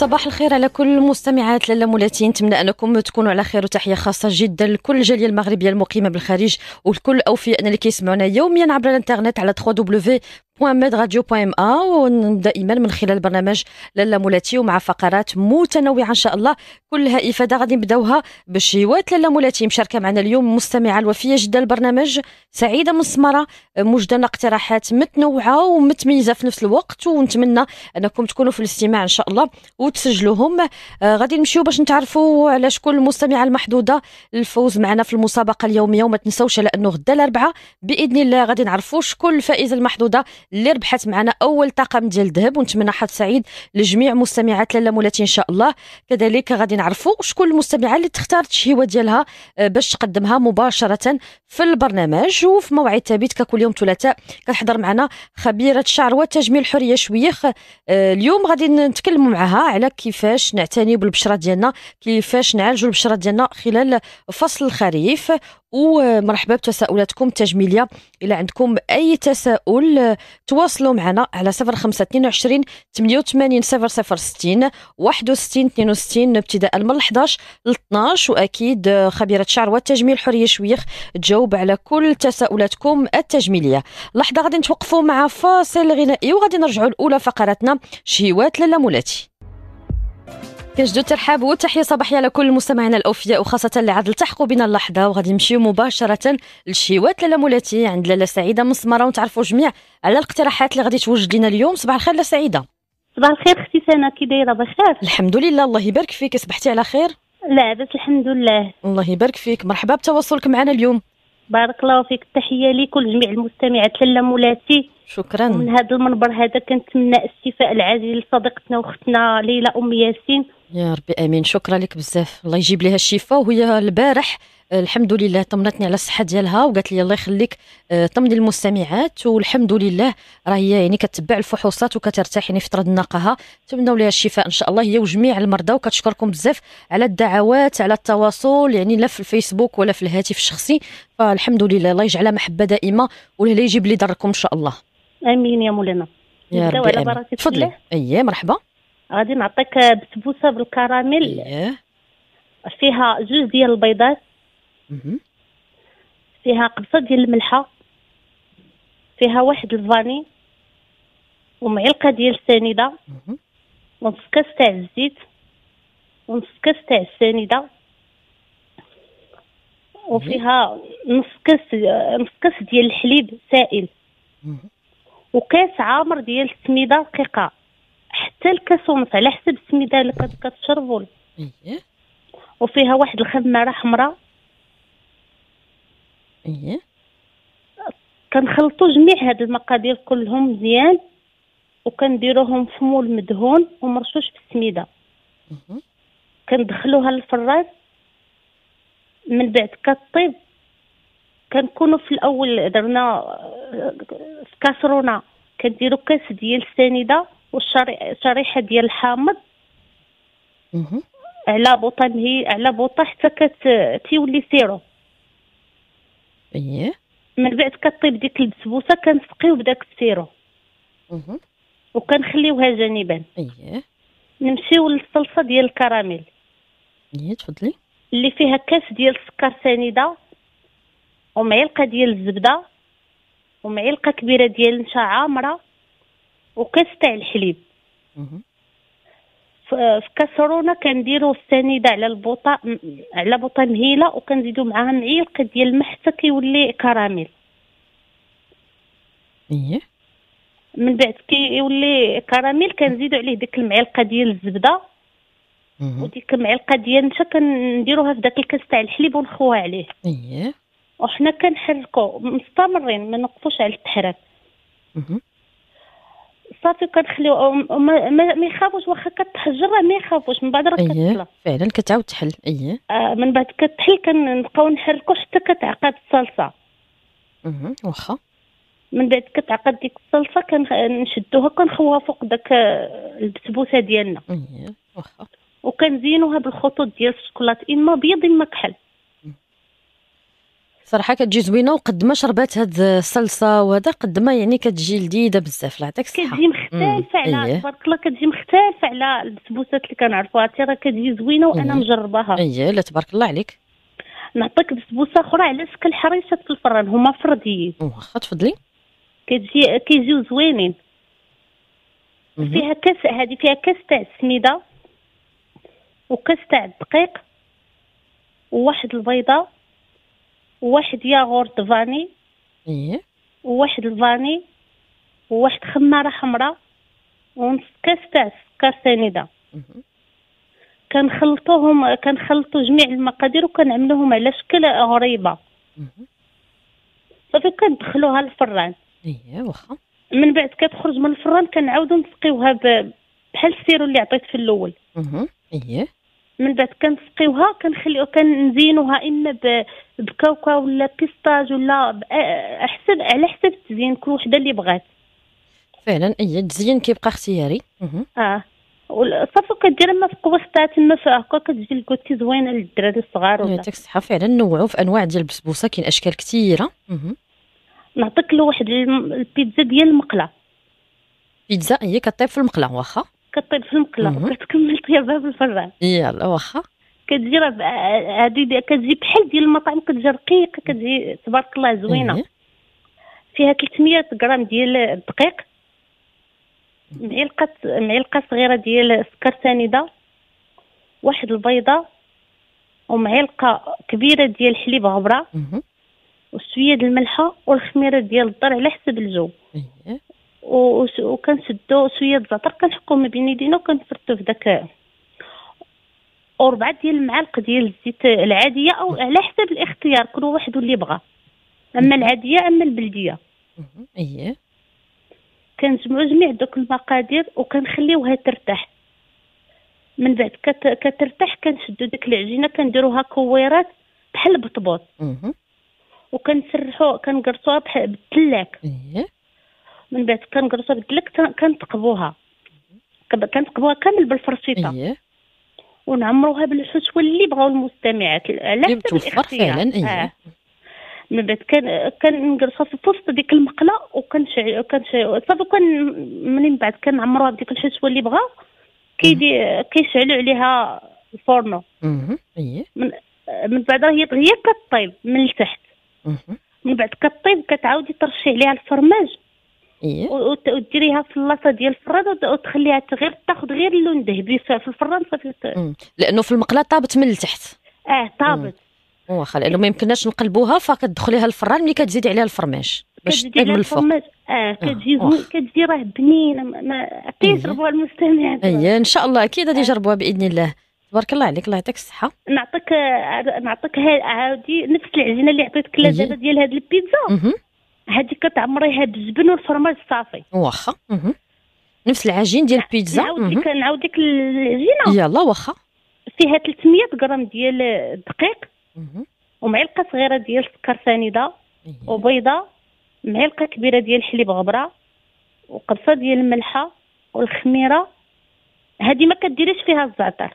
صباح الخير على كل مستمعات لالا مولاتي نتمنى انكم تكونوا على خير وتحيه خاصه جدا لكل الجاليه المغربيه المقيمه بالخارج والكل اوفياءنا اللي كيسمعونا يوميا عبر الانترنت على www محمد راديو بويم ودائما من خلال برنامج لاله مولاتي ومع فقرات متنوعه ان شاء الله كلها افاده غادي نبداوها بشيوات لاله مولاتي مشاركه معنا اليوم مستمعه الوفيه جدا البرنامج سعيده مسمره موجدنا اقتراحات متنوعه ومتميزه في نفس الوقت ونتمنى انكم تكونوا في الاستماع ان شاء الله وتسجلوهم آه، غادي نمشيو باش نتعرفوا على شكون المستمعه المحدوده الفوز معنا في المسابقه اليوميه وما تنساوش على انه غدا الاربعاء باذن الله غادي نعرفوا شكون الفائزه المحدوده اللي ربحت معنا اول طاقم ديال الذهب ونتمنى حظ سعيد لجميع مستمعات لاله مولاتي ان شاء الله كذلك غادي نعرفوا شكون المستمعه اللي تختار الشهيوه ديالها آه، باش تقدمها مباشره في البرنامج وفي موعد ثابت ككل يوم ثلاثاء كتحضر معنا خبيره الشعر والتجميل حريه شويخ آه، اليوم غادي نتكلموا معها على كيفاش نعتني بالبشره ديالنا كيفاش نعالجوا البشره ديالنا خلال فصل الخريف ومرحبا بتساؤلاتكم التجميلية الى عندكم اي تساؤل تواصلوا معنا على صفر خمسة اثنين وعشرين ثمانية وثمانين ستين واحد وستين اثنين وستين ابتداء من الحداش ل واكيد خبيره شعر والتجميل حريه شويخ تجاوب على كل تساؤلاتكم التجميليه لحظه غادي نتوقفوا مع فاصل غنائي وغادي نرجعوا لاولى فقراتنا شهوات لاله مولاتي كنجدو الترحاب والتحيه صباحيه لكل مستمعينا الاوفياء وخاصه اللي عاد التحقوا بنا اللحظه وغادي نمشيو مباشره لشيوات لاله مولاتي عند لاله سعيده مسمره ونتعرفوا جميع على الاقتراحات اللي غادي توجد لنا اليوم صباح الخير لاله سعيده صباح الخير اختي سنه كي دايره بخير الحمد لله الله يبارك فيك صبحتي على خير بس الحمد لله الله يبارك فيك مرحبا بتواصلك معنا اليوم بارك الله فيك التحيه لكل جميع المستمعات لاله مولاتي شكرا من هذا المنبر هذا كنتمنى استيفاء العاجل لصديقتنا واختنا ليلى ام ياسين يا ربي امين شكرا لك بزاف الله يجيب لها الشفاء وهي البارح الحمد لله طمنتني على الصحه ديالها وقالت لي الله يخليك آه، طمني المستمعات والحمد لله راه هي يعني كتبع الفحوصات وكترتاح يعني في طرد ناقها نتمنوا لها الشفاء ان شاء الله هي وجميع المرضى وكتشكركم بزاف على الدعوات على التواصل يعني لا في الفيسبوك ولا في الهاتف الشخصي فالحمد لله الله يجعلها محبه دائمه ولا يجيب لي دركم ان شاء الله امين يا مولانا يا ربي على بركه تفضلي اي مرحبا غادي نعطيك بسبوسه بالكراميل ايه فيها جوج ديال البيضات فيها قبصه ديال الملحه فيها واحد الفاني ومعلقه ديال السنيده ونص كاس تاع الزيت ونص كاس تاع السنيده وفيها نص كاس نص كاس ديال الحليب سائل وكاس عامر ديال السميده رقيقه حتى الكاس ونص على حسب السميده اللي كتشربوا ايه وفيها واحد الخماره حمراء ايه كنخلطوا جميع هاد المقادير كلهم مزيان وكنديروهم في مول مدهون ومرشوش بالسميده كندخلوها للفران من بعد كطيب كنكونوا في الاول درنا كاسرونه كنديروا كاس ديال السنيده والشريحه ديال الحامض على بوطه هي على بوطه حتى كتولي سيرو ايه من بعد كطيب ديك البسبوسه كنسقيو بداك السيرو وكنخليوها جانبا ايه نمشيو للصلصه ديال الكراميل ايه تفضلي اللي فيها كاس ديال السكر سنيده ومعلقه ديال الزبده ومعلقه كبيره ديال النشا عامره وكاس تاع الحليب في كسرونه كنديرو السنيده على البوطه على بوطه مهيله وكنزيدو معاها معلقه ديال الماء حتى كيولي كراميل ايه من بعد كيولي كراميل كنزيدو عليه ديك المعلقه ديال الزبده وديك المعلقه ديال النشا كنديروها في داك الكاس تاع الحليب ونخوها عليه ايه وحنا كنحركو مستمرين ما نوقفوش على التحرك صافي كنخليو ما يخافوش واخا كتحجر ما يخافوش من بعد راه إيه، كتحل فعلا كتعاود تحل اييه آه، من بعد كتحل كنبقاو نحركو حتى كتعقد الصلصه اها واخا من بعد كتعقد ديك الصلصه كنشدوها كنخوها فوق داك آه، البسبوسه ديالنا اييه واخا وكنزينوها بالخطوط ديال الشكلاط اما بيض اما كحل صراحه كتجي زوينه وقد ما شربات هاد الصلصه وهذا قد ما يعني كتجي لذيذه بزاف لا يعطيك الصحه كتجي مختلفه على إيه. تبارك الله كتجي مختلفه على البسبوسات اللي كنعرفوها تي راه كتجي زوينه وانا مجرباها إيه. اييه لا تبارك الله عليك نعطيك بسبوسه اخرى على شكل حريشات في الفران هما فرديين واخا تفضلي كتجي كيجيو زوينين فيها كاس هذه فيها كاس تاع السميده وكاس تاع الدقيق وواحد البيضه وواحد ياغورت فاني ايه وواحد الفاني وواحد خماره حمراء ونص كاس تاع سكر سنيده كنخلطوهم كنخلطو جميع المقادير وكنعملوهم على شكل غريبه صافي كندخلوها للفران ايه واخا من بعد كتخرج من الفران كنعاودو نسقيوها بحال السيرو اللي عطيت في الاول ايه من بعد كنسقيوها كنخليو كنزينوها اما بكاوكا ولا بيستاج ولا حسب على حسب التزيين كل وحده اللي بغات فعلا اي التزيين كيبقى اختياري اه صافي كدير ما في قوسطات تما في هكا كتجي الكوتي زوينه للدراري الصغار ولا يعطيك الصحه فعلا نوعوا في انواع ديال البسبوسه كاين اشكال كثيره نعطيك لواحد البيتزا ديال المقله بيتزا هي كطيب في المقله واخا كطيب في المقله وكتكمل طيابها الفران يلا واخا كتجي هادي كتجي بحال ديال المطاعم كتجي رقيقه كتجي تبارك الله زوينه فيها 300 غرام ديال الدقيق معلقه معلقه صغيره ديال السكر سنيده واحد البيضه ومعلقه كبيره ديال الحليب غبره وشويه د الملحه والخميره ديال الضر على حسب الجو إيه. وكنشدو شويه الزعتر كنحكو ما بين يدينا وكنفرتو في داك وربعه ديال المعالق ديال الزيت العاديه او على حسب الاختيار كل واحد اللي بغى اما العاديه اما البلديه اييه كنجمعو جميع دوك المقادير وكنخليوها ترتاح من بعد كت... كترتاح كنشدو ديك العجينه كنديروها كويرات بحال البطبوط وكنسرحو كنقرصوها بح... بالثلاك إيه. من بعد كنجرسها بالدلك كنتقبوها كنتقبوها كامل بالفرشيطه أيه. ونعمروها بالحشوه اللي بغاو المستمعات على حسب فعلا إيه. آه. من بعد كان كنجرسها في وسط ديك المقله وكنشعل كنشعل صافي كان منين بعد كنعمروها بديك الحشوه اللي بغاو كيدي كيشعلوا عليها الفورنو ايه من, من بعد هي هي كطيب من التحت من بعد كطيب كتعاودي ترشي عليها الفرماج إيه؟ وديريها في اللاصه ديال الفران وتخليها غير تاخذ غير اللون الذهبي في الفران صافي لانه في المقله طابت من التحت اه طابت واخا لانه ما يمكنناش نقلبوها فكتدخليها الفران ملي كتزيد عليها الفرماج باش تطيب من الفوق اه كتجي آه، كتجي راه بنينه ما كيجربوها إيه. المستمع اي ان شاء الله اكيد غادي يجربوها باذن الله تبارك الله عليك الله يعطيك الصحه نعطيك آه، نعطيك عاودي نفس العجينه اللي عطيتك لا دابا إيه. ديال هاد البيتزا هذيك كتعمريها بالزبن والفرماج صافي واخا نفس العجين ديال البيتزا نعاود لك العجينه يلا واخا فيها 300 غرام ديال الدقيق ومعلقه صغيره ديال السكر سنيده إيه. وبيضه معلقه كبيره ديال الحليب غبره وقبصه ديال الملحه والخميره هذه ما كديريش فيها الزعتر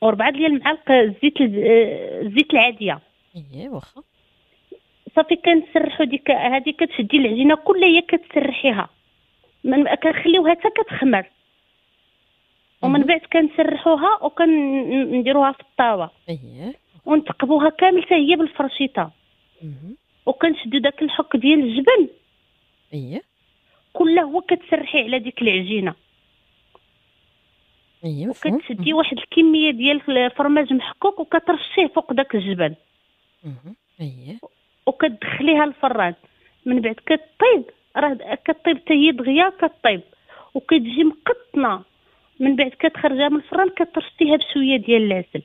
وربعه ديال معالق الزيت آه، الزيت العاديه ايه واخا صافي كنسرحوا ديك هذه كتشدي العجينه كلها هي كتسرحيها من كنخليوها حتى كتخمر ومن بعد كنسرحوها وكنديروها في الطاوه إيه. ونتقبوها كامل حتى هي بالفرشيطه وكنشدو داك الحك ديال الجبن اييه كله هو كتسرحي على ديك العجينه ايه وكتشدي واحد الكميه ديال الفرماج محكوك وكترشيه فوق داك الجبن اها وكتدخليها الفران من بعد كطيب راه كطيب حتى هي دغيا كطيب وكتجي مقطنه من بعد كتخرجها من الفران كترشتيها بشويه ديال العسل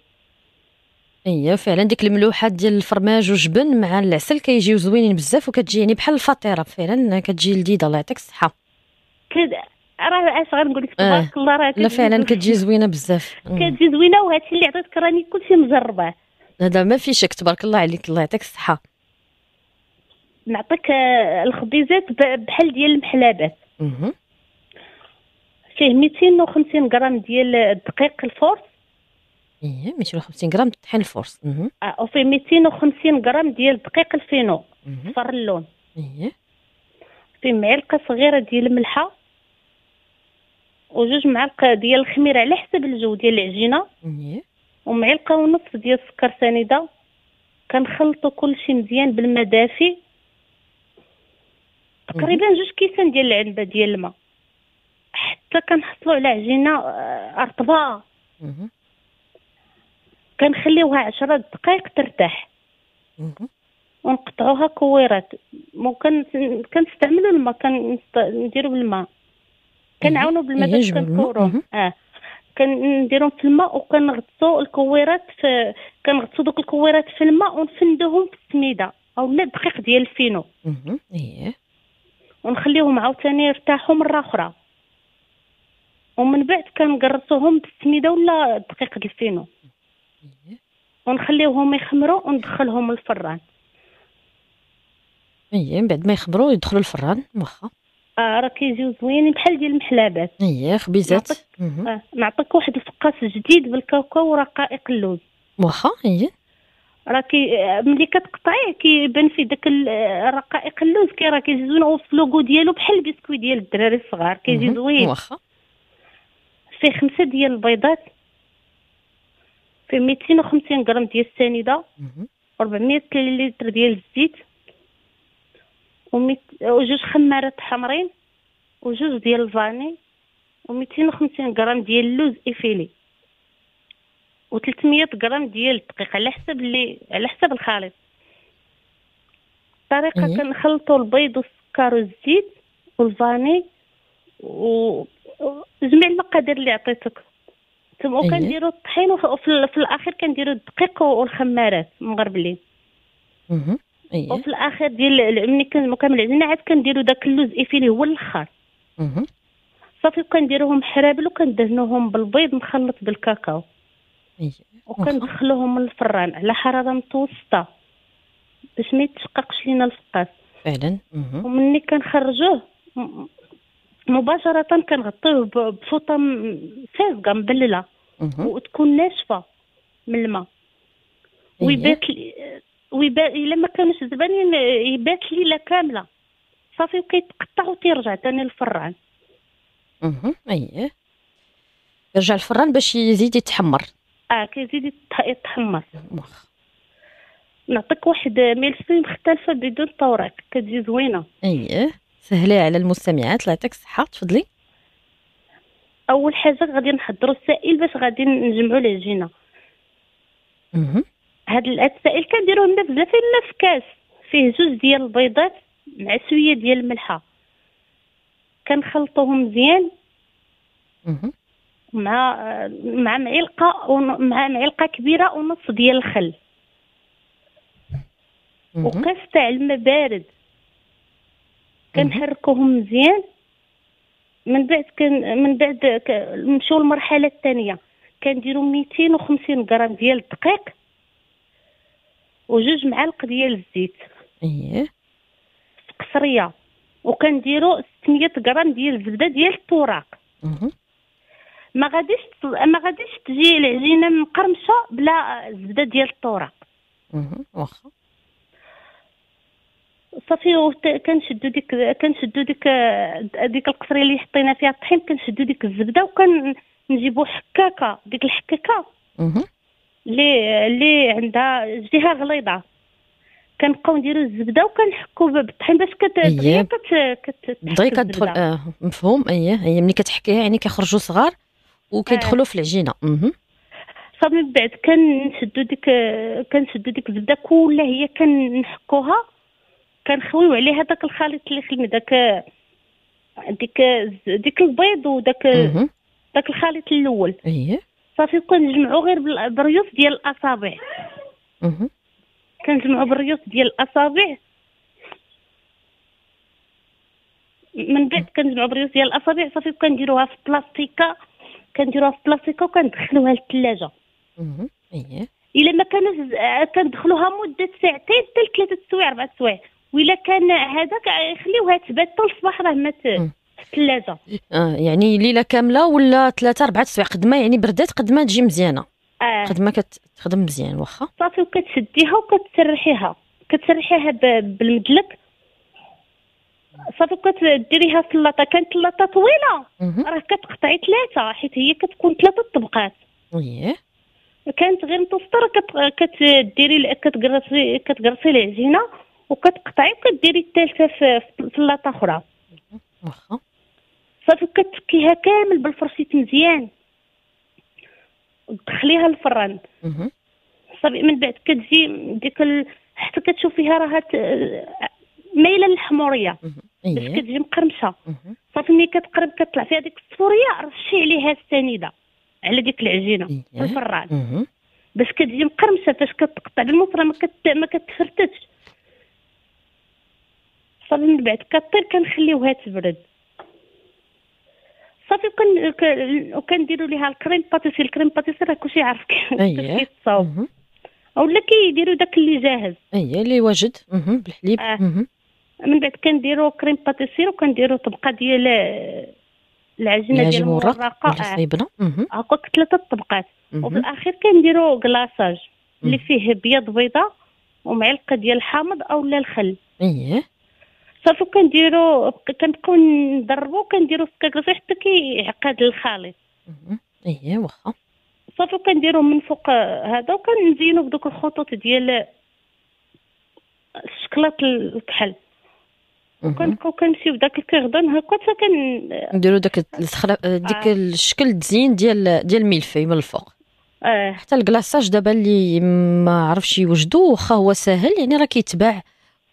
اييه فعلا ديك الملوحات ديال الفرماج والجبن مع العسل كيجيو زوينين بزاف وكتجي يعني بحال الفطيره فعلا كتجي لذيذه الله يعطيك الصحه كد... راه اش غنقول لك آه. تبارك الله راه لا فعلا كتجي زوينه بزاف كتجي زوينه وهادشي اللي عطيتك راني كلشي مجرباه هذا ما في شك تبارك الله عليك الله يعطيك الصحه نعطيك آه، الخبيزات بحال ديال المحلابات فيه 250 غرام ديال الدقيق آه، الفورس ايه 250 غرام طحين الفورس اه وفيه 250 غرام ديال دقيق الفينو صفر اللون ايه فيه معلقه صغيره ديال الملحه وجوج معالق ديال الخميره على حسب الجو ديال العجينه ايه ومعلقه ونص ديال السكر سنيده كنخلطوا كلشي مزيان بالماء دافي تقريبا جوج كيسان ديال العنبه ديال الماء حتى كنحصلوا على عجينه آه، رطبه كنخليوها عشرة دقائق ترتاح ونقطعوها كويرات ممكن كنستعملوا الماء كنديرو بالماء إيه، كنعاونوا بالماء إيه، باش كنكورو اه كنديرهم في الماء وكنغطسوا الكويرات في كنغطسوا دوك الكويرات في الماء ونفندوهم في السميده او لا الدقيق ديال الفينو ايه ونخليهم عاوتاني يرتاحوا مره اخرى ومن بعد كنقرصوهم بالسميده ولا دقيق الفينو إيه. ونخليهم يخمروا وندخلهم الفران اي من بعد ما يخمروا يدخلوا الفران واخا اه راه كيجيو زوينين بحال ديال المحلابات ايه خبيزات نعطيك, آه واحد الفقاس جديد بالكاوكاو ورقائق اللوز واخا اي راكي ملي كتقطعيه كيبان فيه داك الرقائق اللوز راه زوين في لوغو ديالو بحال البسكوي ديال الدراري الصغار كيجي زوين واخا فيه خمسة ديال البيضات فيه 250 غرام ديال السنيدة وربعمية 400 ديال الزيت وجوج خمارات حمرين وجوج ديال الفاني و 250 غرام ديال اللوز افيلي و300 غرام ديال الدقيق على حسب اللي على حسب الخليط الطريقه أيه. كنخلطوا البيض والسكر والزيت والفاني و جميع المقادير اللي عطيتك ثم أيه. كنديروا الطحين وفي في الاخر كنديروا الدقيق والخمارات مغربلين أيه. وفي الاخير ديال ملي كنكمل العجينه عاد كنديروا داك اللوز ايفيلي هو الاخر صافي وكنديروهم حرابل وكندهنوهم بالبيض مخلط بالكاكاو وكندخلوهم للفران على حراره متوسطه باش ما يتشققش لينا الفقاس فعلا ومني كنخرجوه مباشره كنغطيوه بفوطه فازقه مبلله وتكون ناشفه من الماء إيه. ويبات ويبات الا ما كانوش زبانين يعني يبات ليله كامله صافي وكيتقطع وتيرجع تاني للفران اها اييه يرجع الفران باش يزيد يتحمر اه كيزيد يتحمص نعطيك واحد ميلسون مختلفه بدون طوراك كتجي زوينه اييه سهلة على المستمعات الله يعطيك الصحه تفضلي اول حاجه غادي نحضرو السائل باش غادي نجمعو العجينه هاد السائل كنديروه لنا بزاف الا في كاس فيه جوج ديال البيضات مع شويه ديال الملحه كنخلطوهم مزيان مع مع معلقه مع معلقه كبيره ونص ديال الخل وقاس تاع الماء بارد كنحركوهم مزيان من بعد كن من بعد نمشيو للمرحله الثانيه كنديروا 250 غرام ديال الدقيق وجوج معالق ديال الزيت ايه في قصريه وكنديروا 600 غرام ديال الزبده ديال التوراق ما غاديش ما غاديش تجي العجينه مقرمشه بلا الزبده ديال الطوره واخا صافي كنشدو ديك كنشدو ديك ديك القصريه اللي حطينا فيها الطحين كنشدو ديك الزبده وكنجيبو حكاكه ديك الحكاكه اللي اللي عندها جهه غليظه كنبقاو نديرو الزبده وكنحكو بالطحين باش كت إيه. كت كتضيق كتدخل اه مفهوم اييه هي إيه، ملي كتحكيها يعني كيخرجوا صغار وكيدخلوا في العجينه صافي من بعد كنشدو ديك كنشدو ديك الزبده كلها هي كنحكوها كنخويو عليها داك الخليط اللي خلنا داك ديك ديك البيض وداك داك الخليط الاول اييه صافي كنجمعو غير بالريوس ديال الاصابع كنجمعو بالريوس ديال الاصابع من بعد كنجمعو بالريوس ديال الاصابع صافي كنديروها في بلاستيكه كنديروها في بلاستيكه وكندخلوها للثلاجه إيه. الا ما كانت آه، كندخلوها مده ساعتين حتى لثلاثه سوايع اربع سوايع وإلا كان هذاك يخليوها آه، تبات طول الصباح راه ما الثلاجه اه يعني ليله كامله ولا ثلاثه اربعه سوايع قد ما يعني بردات قد ما تجي مزيانه آه. قد ما كتخدم مزيان واخا صافي وكتشديها وكتسرحيها كتسرحيها بالمدلك صافي في اللاطة كانت اللاطة طويله راه كتقطعي ثلاثه حيت هي كتكون ثلاثه طبقات ويه كانت غير متوسطه راه كتديري كتقرصي كتقرصي العجينه وكتقطعي وكديري الثالثه في اللاطة اخرى واخا صافي كتكيها كامل بالفرشيت مزيان دخليها الفران صافي من بعد كتجي ديك حتى كتشوفيها راه مايله للحموريه إيه. باش كتجي مقرمشه صافي ملي كتقرب كتطلع فيها ديك الصوريه رشي عليها السنيده على ديك العجينه إيه. في الفران باش كتجي مقرمشه فاش كتقطع بالمفرمه ما, كت... ما كتفرتش صافي من بعد كطير كنخليوها تبرد صافي وكن وكنديروا ليها الكريم باتيسير الكريم باتيسير راه كلشي عارف كيتصاوب إيه. ولا كيديروا داك اللي جاهز اييه اللي واجد بالحليب آه. من بعد كنديرو كريم باتيسير وكنديروا طبقه ديال العجينه ديال المرقة آه. اللي صايبنا هكاك ثلاثه طبقات وفي الاخير كنديرو كلاصاج اللي فيه بيض بيضه ومعلقه ديال الحامض اولا الخل ايه صافي كنديروا كنبقاو نضربو كنديروا في الكاكاو حتى كيعقد الخليط ايه واخا صافي كنديروا من فوق هذا وكنزينو بدوك الخطوط ديال الشكلاط الكحل وكنبقاو كنمشيو بداك الكيغدون هكا حتى كن نديرو داك الخلاف آه. ديك آه. الشكل الزين ديال ديال الملفي من الفوق آه. حتى الكلاصاج دابا اللي ما عرفش يوجدو واخا هو ساهل يعني راه كيتباع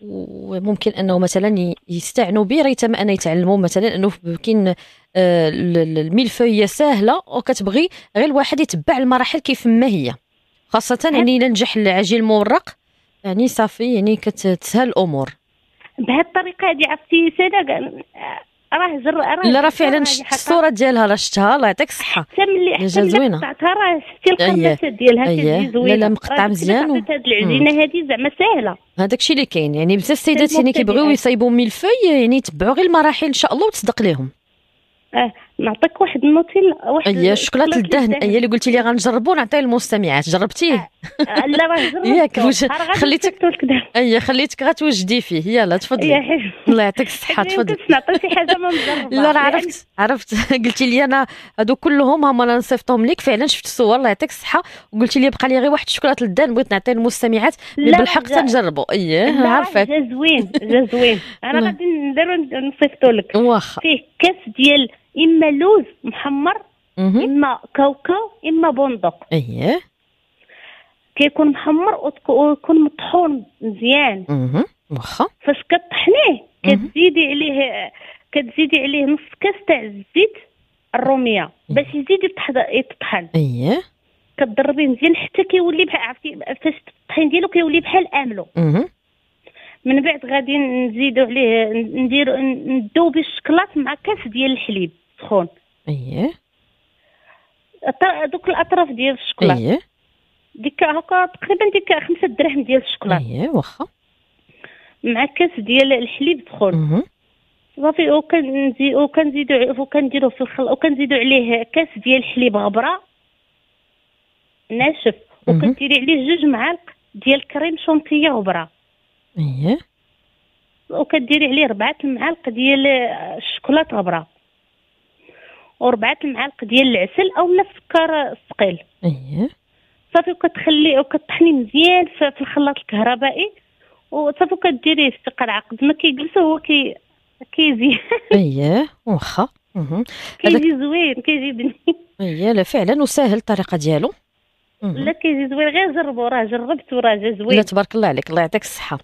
وممكن انه مثلا يستعنوا به ريتم ان يتعلموا مثلا انه كاين آه، الملفيه ساهله وكتبغي غير الواحد يتبع المراحل كيف ما هي خاصه يعني الا نجح العجين المورق يعني صافي يعني كتسهل الامور بهالطريقه هذه عرفتي سنه راه زر راه لا راه فعلا شفت الصوره ديالها راه شفتها الله يعطيك الصحه حتى ملي حتى اللي قطعتها راه شفتي الخربشه ديالها كتجي زوينه لا لا مقطع مزيان هاد العجينه هادي زعما ساهله هذاك الشيء اللي كاين يعني بزاف السيدات يعني كيبغيو يصايبوا ملفي يعني يتبعوا غير المراحل ان شاء الله وتصدق لهم اه نعطيك واحد النوتيل واحد هي شوكولاته الدهن هي اللي قلتي لي غنجربو نعطيه للمستمعات جربتيه آه، آه، لا ما جربتيه ياك وش... خليتك اي أيوة، خليتك غتوجدي فيه يلا تفضلي الله يعطيك الصحه تفضلي نعطي شي حاجه ما مجربه لا انا يعني عرفت عرفت قلتي لي انا هادو كلهم هما انا نصيفطهم لك فعلا شفت الصور الله يعطيك الصحه وقلتي لي بقى لي غير واحد الشوكولاته الدهن بغيت نعطيه للمستمعات بالحق تنجربو اي عارفك جا زوين جا زوين انا غادي نديرو نصيفطو لك واخا فيه كاس ديال اما لوز محمر اما كاوكاو اما بندق اييه كيكون محمر ويكون مطحون مزيان واخا فاش كطحنيه كتزيدي عليه كتزيدي عليه نص كاس تاع الزيت الروميه باش يزيد يطحن اييه كتضربي مزيان حتى كيولي بحال عرفتي فاش الطحين ديالو كيولي بحال املو من بعد غادي نزيدو عليه نديرو ندوب الشكلاط مع كاس ديال الحليب سخون اييه دوك الاطراف ديال الشكلاط اييه ديك هكا تقريبا ديك خمسة دراهم ديال الشكلاط اييه واخا مع كاس ديال الحليب سخون صافي وكنزيدو وكنزيدو وكنديرو في الخلاط وكنزيدو عليه كاس ديال الحليب غبره ناشف وكنديري عليه جوج معالق ديال كريم شونتيه غبره اييه وكديري عليه ربعة المعالق ديال الشكلاط غبره وربعة المعالق ديال العسل او السكر الثقيل اييه صافي وكتخليه وكطحني مزيان في الخلاط الكهربائي وصافي وكديريه في قرعه قد ما كيجلس هو كي كيزي اييه واخا كيجي زوين كيجي بنين اييه لا فعلا وساهل الطريقه ديالو لا كيجي زوين غير جربوا راه جربت وراه جا زوين لا تبارك الله عليك الله يعطيك الصحه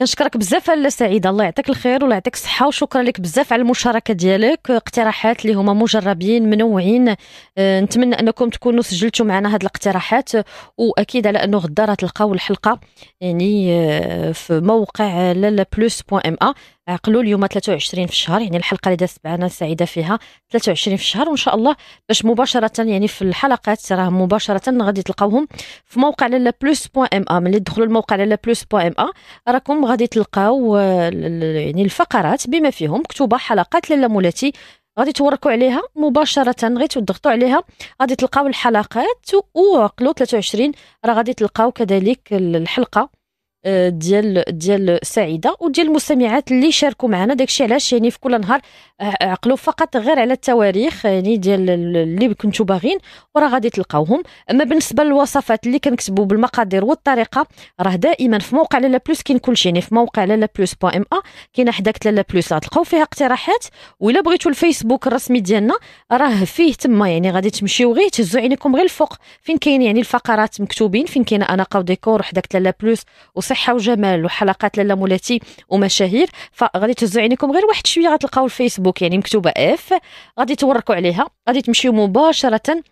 كنشكرك بزاف على سعيده الله يعطيك الخير والله يعطيك الصحه وشكرا لك بزاف على المشاركه ديالك اقتراحات اللي هما مجربين منوعين اه نتمنى انكم تكونوا سجلتوا معنا هذه الاقتراحات واكيد على انه غدا راه تلقاو الحلقه يعني اه في موقع ا عقلوا اليوم 23 في الشهر يعني الحلقه اللي دازت معنا سعيده فيها 23 في الشهر وان شاء الله باش مباشره يعني في الحلقات راه مباشره غادي تلقاوهم في موقع لالا بلوس بوان ام ا ملي تدخلوا الموقع لالا بلوس بوان ام ا راكم غادي تلقاو آه، يعني الفقرات بما فيهم مكتوبه حلقات لالا مولاتي غادي توركوا عليها مباشره غير تضغطوا عليها غادي تلقاو الحلقات وعقلوا 23 راه غادي تلقاو كذلك الحلقه آه، ديال ديال سعيده وديال المستمعات اللي شاركوا معنا داكشي علاش يعني في كل نهار آه، عقلوا فقط غير على التواريخ يعني ديال اللي كنتو باغين وراه غادي تلقاوهم اما بالنسبه للوصفات اللي كنكتبوا بالمقادير والطريقه راه دائما في موقع لالا بلوس كاين كلشي يعني في موقع لالا بلوس بوان ام ا كاينه حداك لالا بلوس غتلقاو فيها اقتراحات والا بغيتوا الفيسبوك الرسمي ديالنا راه فيه تما يعني غادي تمشيو غير تهزوا عينيكم غير الفوق فين كاين يعني الفقرات مكتوبين فين كاينه انا قاو ديكور وحداك لالا بلوس صحه وجمال وحلقات لاله مولاتي ومشاهير فغادي تهزوا عينيكم غير واحد شويه غتلقاو الفيسبوك يعني مكتوبه اف غادي تورقوا عليها غادي تمشيو مباشره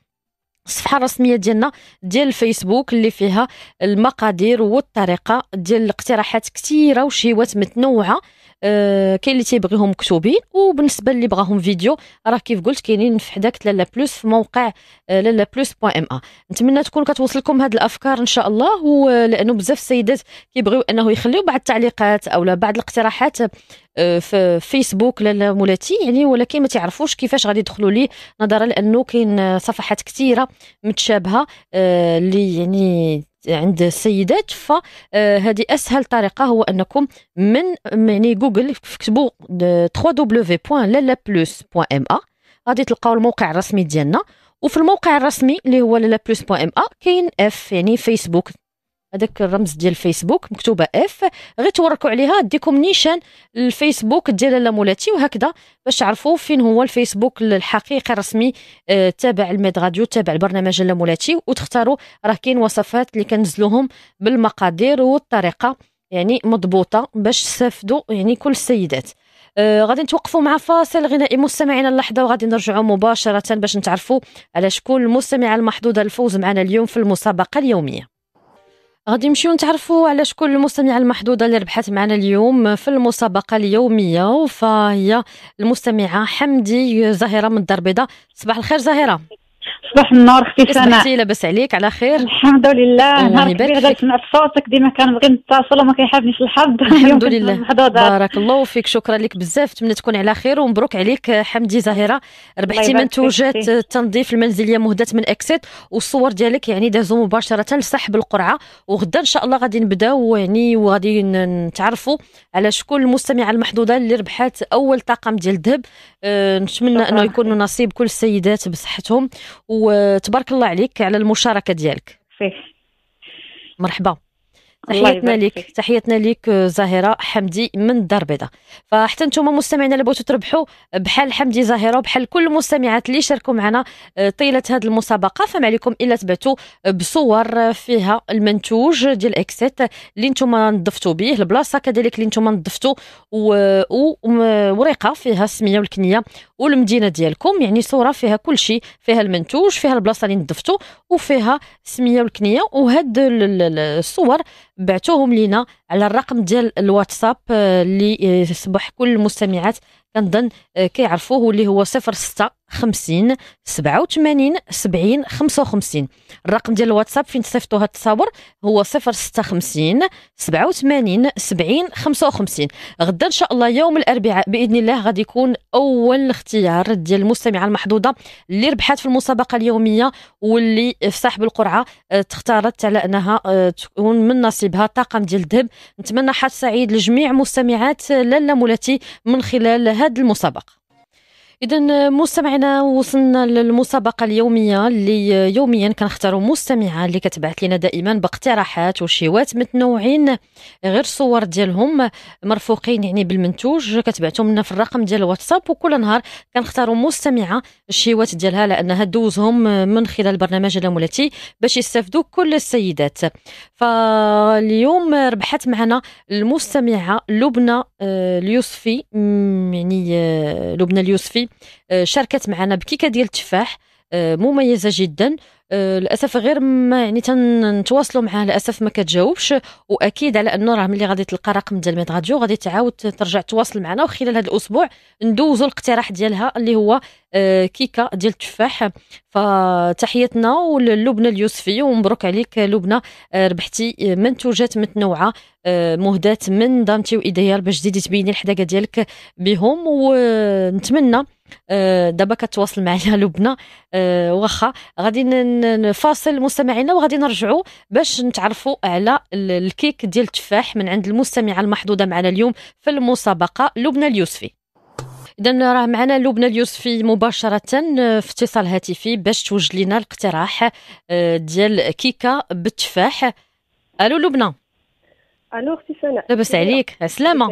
الصفحه الرسميه ديالنا ديال الفيسبوك اللي فيها المقادير والطريقه ديال الاقتراحات كثيره وشهوات متنوعه آه، كاين اللي تيبغيهم مكتوبين وبالنسبه اللي بغاهم فيديو راه كيف قلت كاينين في حداك لالا بلوس في موقع آه، لالا بلوس بوان ام ا نتمنى تكون كتوصلكم هاد الافكار ان شاء الله ولانه بزاف السيدات كيبغيو انه يخليو بعض التعليقات او بعض الاقتراحات آه، في فيسبوك لالا مولاتي يعني ولكن ما تعرفوش كيفاش غادي يدخلوا ليه نظرا لانه كاين صفحات كثيره متشابهه اللي يعني عند السيدات فهذه آه، اسهل طريقه هو انكم من يعني جوجل كتبوا www.lalaplus.ma غادي تلقاو الموقع الرسمي ديالنا وفي الموقع الرسمي اللي هو بوان ام ا كاين اف يعني فيسبوك هذاك الرمز ديال الفيسبوك مكتوبه اف غير توركوا عليها ديكم نيشان الفيسبوك ديال لا مولاتي وهكذا باش تعرفوا فين هو الفيسبوك الحقيقي الرسمي اه تابع الميد راديو تابع البرنامج لا مولاتي وتختاروا راه كاين وصفات اللي كنزلوهم بالمقادير والطريقه يعني مضبوطه باش تستافدوا يعني كل السيدات آه غادي نتوقفوا مع فاصل غنائي مستمعينا اللحظه وغادي نرجعوا مباشره باش نتعرفوا على شكون المستمعه المحظوظه الفوز معنا اليوم في المسابقه اليوميه غادي نمشيو نتعرفوا على شكون المستمعه المحدوده اللي ربحت معنا اليوم في المسابقه اليوميه فهي المستمعه حمدي زهيره من الدار البيضاء صباح الخير زهيره صباح النور اختي سناء سمحتي لاباس عليك على خير الحمد لله نهار كبير غير سمعت صوتك ديما كنبغي نتصل وما كيحابنيش الحظ الحمد لله بارك الله فيك شكرا لك بزاف نتمنى تكون على خير ومبروك عليك حمدي زهيره ربحتي منتوجات التنظيف المنزليه مهدات من اكسيت والصور ديالك يعني دازوا مباشره لسحب القرعه وغدا ان شاء الله غادي نبداو يعني وغادي نتعرفوا على شكون المستمعه المحظوظه اللي ربحات اول طاقم ديال الذهب آه، نتمنى انه يكون نصيب كل السيدات بصحتهم وتبارك الله عليك على المشاركه ديالك فيه. مرحبا تحياتنا طيب. ليك تحياتنا ليك آه، زاهره حمدي من الدار البيضاء فحتى نتوما مستمعينا اللي بغيتوا تربحوا بحال حمدي زاهره وبحال كل المستمعات اللي شاركوا معنا آه، طيله هذه المسابقه فما عليكم الا تبعتوا بصور فيها المنتوج ديال اكسيت اللي نتوما نظفتوا به البلاصه كذلك اللي نتوما نظفتوا وورقه فيها السميه والكنيه والمدينه ديالكم يعني صوره فيها كل شيء فيها المنتوج فيها البلاصه اللي نظفتو وفيها السميه والكنيه وهاد الصور بعتوهم لينا على الرقم ديال الواتساب آه، اللي آه، صبح كل المستمعات كنظن آه، كيعرفوه اللي هو 06 50 87 70 55 الرقم ديال الواتساب فين تصيفطوا هاد التصاور هو 056 87 70 55 غدا ان شاء الله يوم الاربعاء باذن الله غادي يكون اول اختيار ديال المستمعه المحظوظه اللي ربحات في المسابقه اليوميه واللي في صاحب القرعه تختارت آه، على انها آه، تكون من نصيبها طاقم ديال الذهب نتمنى حظ سعيد لجميع مستمعات لاله مولاتي من خلال هذه المسابقه إذا مستمعنا وصلنا للمسابقة اليومية اللي يوميا كنختاروا مستمعة اللي كتبعث لنا دائما باقتراحات وشيوات متنوعين غير صور ديالهم مرفوقين يعني بالمنتوج كتبعتهم لنا في الرقم ديال الواتساب وكل نهار كنختاروا مستمعة الشيوات ديالها لأنها دوزهم من خلال البرنامج المولاتي باش يستافدوا كل السيدات فاليوم ربحت معنا المستمعة لبنى آه، اليوسفي يعني آه، لبنى اليوسفي آه، شاركت معنا بكيكه ديال التفاح آه، مميزه جدا آه، للاسف غير ما يعني تنتواصلوا معها للاسف ما كتجاوبش واكيد على انه راه ملي غادي تلقى رقم ديال ميد راديو غادي تعاود ترجع تواصل معنا وخلال هذا الاسبوع ندوزوا الاقتراح ديالها اللي هو كيكه ديال التفاح فتحيتنا وللبنى اليوسفي ومبروك عليك لبنى ربحتي منتوجات متنوعه مهدات من دامتي وايديال باش تزيدي تبيني الحداقه ديالك بهم ونتمنى آه، دابا كتواصل معايا لبنى آه، واخا غادي نفاصل مستمعينا وغادي نرجعوا باش نتعرفوا على الكيك ديال التفاح من عند المستمعه المحظوظه معنا اليوم في المسابقه لبنى اليوسفي اذا راه معنا لبنى اليوسفي مباشره آه، في اتصال هاتفي باش توجد لنا الاقتراح ديال كيكه بالتفاح الو لبنى الو اختي سناء لاباس عليك سلامه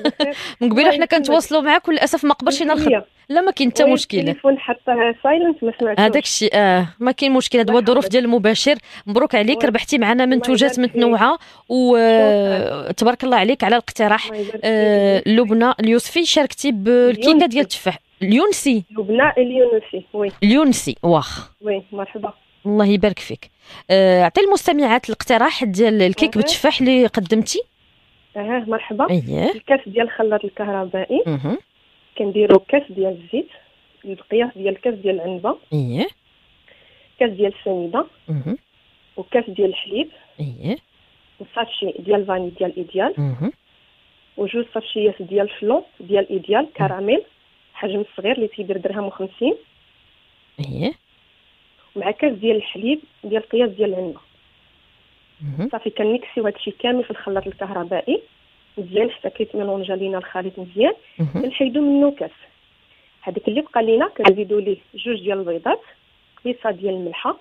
من قبيله حنا كنتواصلوا معاك وللاسف ما قبرش لنا الخط لا ما كاين حتى مشكل التليفون حطها سايلنت ما سمعتش هذاك الشيء اه ما كاين مشكل هذو هو الظروف ديال المباشر مبروك عليك ربحتي معنا منتوجات متنوعه وتبارك آه، الله عليك على الاقتراح آه لبنى اليوسفي شاركتي بالكيكه ديال التفاح اليونسي لبنى اليونسي وي اليونسي واخ وي مرحبا الله يبارك فيك اعطي آه، المستمعات الاقتراح ديال الكيك بالتفاح اللي قدمتي اه مرحبا أيه. الكاس ديال الخلاط الكهربائي كنديروا كاس ديال الزيت البقيه ديال كاس ديال العنبه ايه كاس ديال السميده وكاس ديال الحليب ايه وساشي ديال الفاني ديال ايديال وجوج ساشيات ديال الفلون ديال ايديال كراميل حجم صغير اللي تيدير درهم و50 اييه مع كاس ديال الحليب ديال القياس ديال العنبه صافي كنكسيو هادشي كامل في الخلاط الكهربائي مزيان حتى كيتميلونجا لينا الخليط مزيان كنحيدو منو كاس هذيك اللي بقى لينا كنزيدو ليه جوج ديال البيضات قبيصه ديال الملحه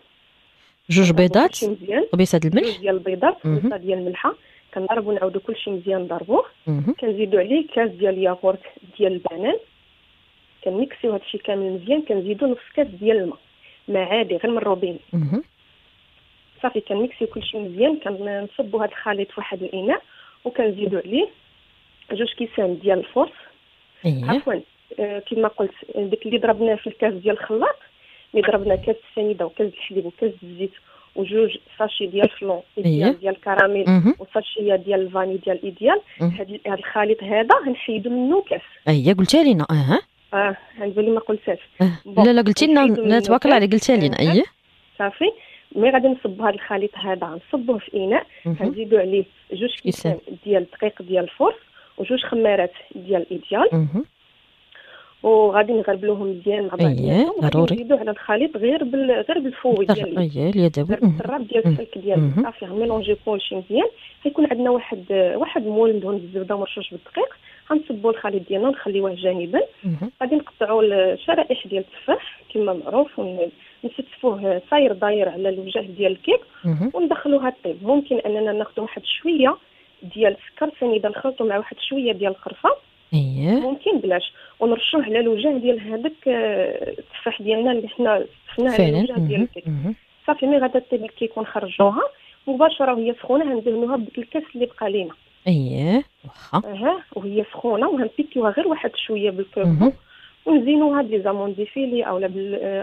جوج بيضات قبيصه ديال الملح جوج ديال البيضات قبيصه ديال الملحه كنضربو نعاودو كلشي مزيان نضربوه كنزيدو عليه كاس ديال الياغورت ديال البنان كنميكسيو هادشي كامل مزيان كنزيدو نص كاس ديال الماء ما عادي غير مروبين صافي كل شيء مزيان كنصبو هذا الخليط في واحد الاناء وكنزيدوا عليه جوج كيسان ديال الفرص إيه. عفوا آه، كما قلت ديك اللي ضربناه في الكاس ديال الخلاط اللي ضربنا كاس السنيده وكاس الحليب وكاس الزيت وجوج ساشي ديال فلون إيه. ديال, ديال الكراميل وساشيه ديال الفاني ديال ايديال هاد الخليط هذا غنحيدو منه كاس اييه قلتها لينا اها اه على يعني ما قلتهاش آه، لا لا قلتي لنا لا تبارك قلتها لينا أه، صافي مي غادي نصب هذا الخليط هذا نصبوه في اناء غنزيدو عليه جوج كيسان ديال الدقيق ديال الفرص وجوج خمارات ديال الايديال وغادي نغربلوهم مزيان مع اييه ضروري نزيدو على الخليط غير بال... غير بالفوي ديال اييه اليدوي التراب ديال السلك ديال صافي غنميلونجي كلشي مزيان غيكون عندنا واحد واحد مول مدهون بالزبده مرشوش بالدقيق غنصبوا الخليط ديالنا ونخليوه جانبا غادي نقطعوا الشرائح ديال التفاح كما معروف ونستفوه صاير داير على الوجه ديال الكيك وندخلوها الطيب ممكن اننا ناخذ واحد شويه ديال السكر سنيده نخلطوا مع واحد شويه ديال القرفه ايه ممكن بلاش ونرشوه على الوجه ديال هذاك آه، التفاح ديالنا اللي حنا صفناه على الوجه ديال الكيك صافي مي غادا طيب الكيك ونخرجوها مباشره وهي سخونه غندهنوها بديك الكاس اللي بقى لينا اييه واخا اه وهي سخونه وغنبيكيوها غير واحد شويه بالكوكو ونزينوها بلي زاموندي فيلي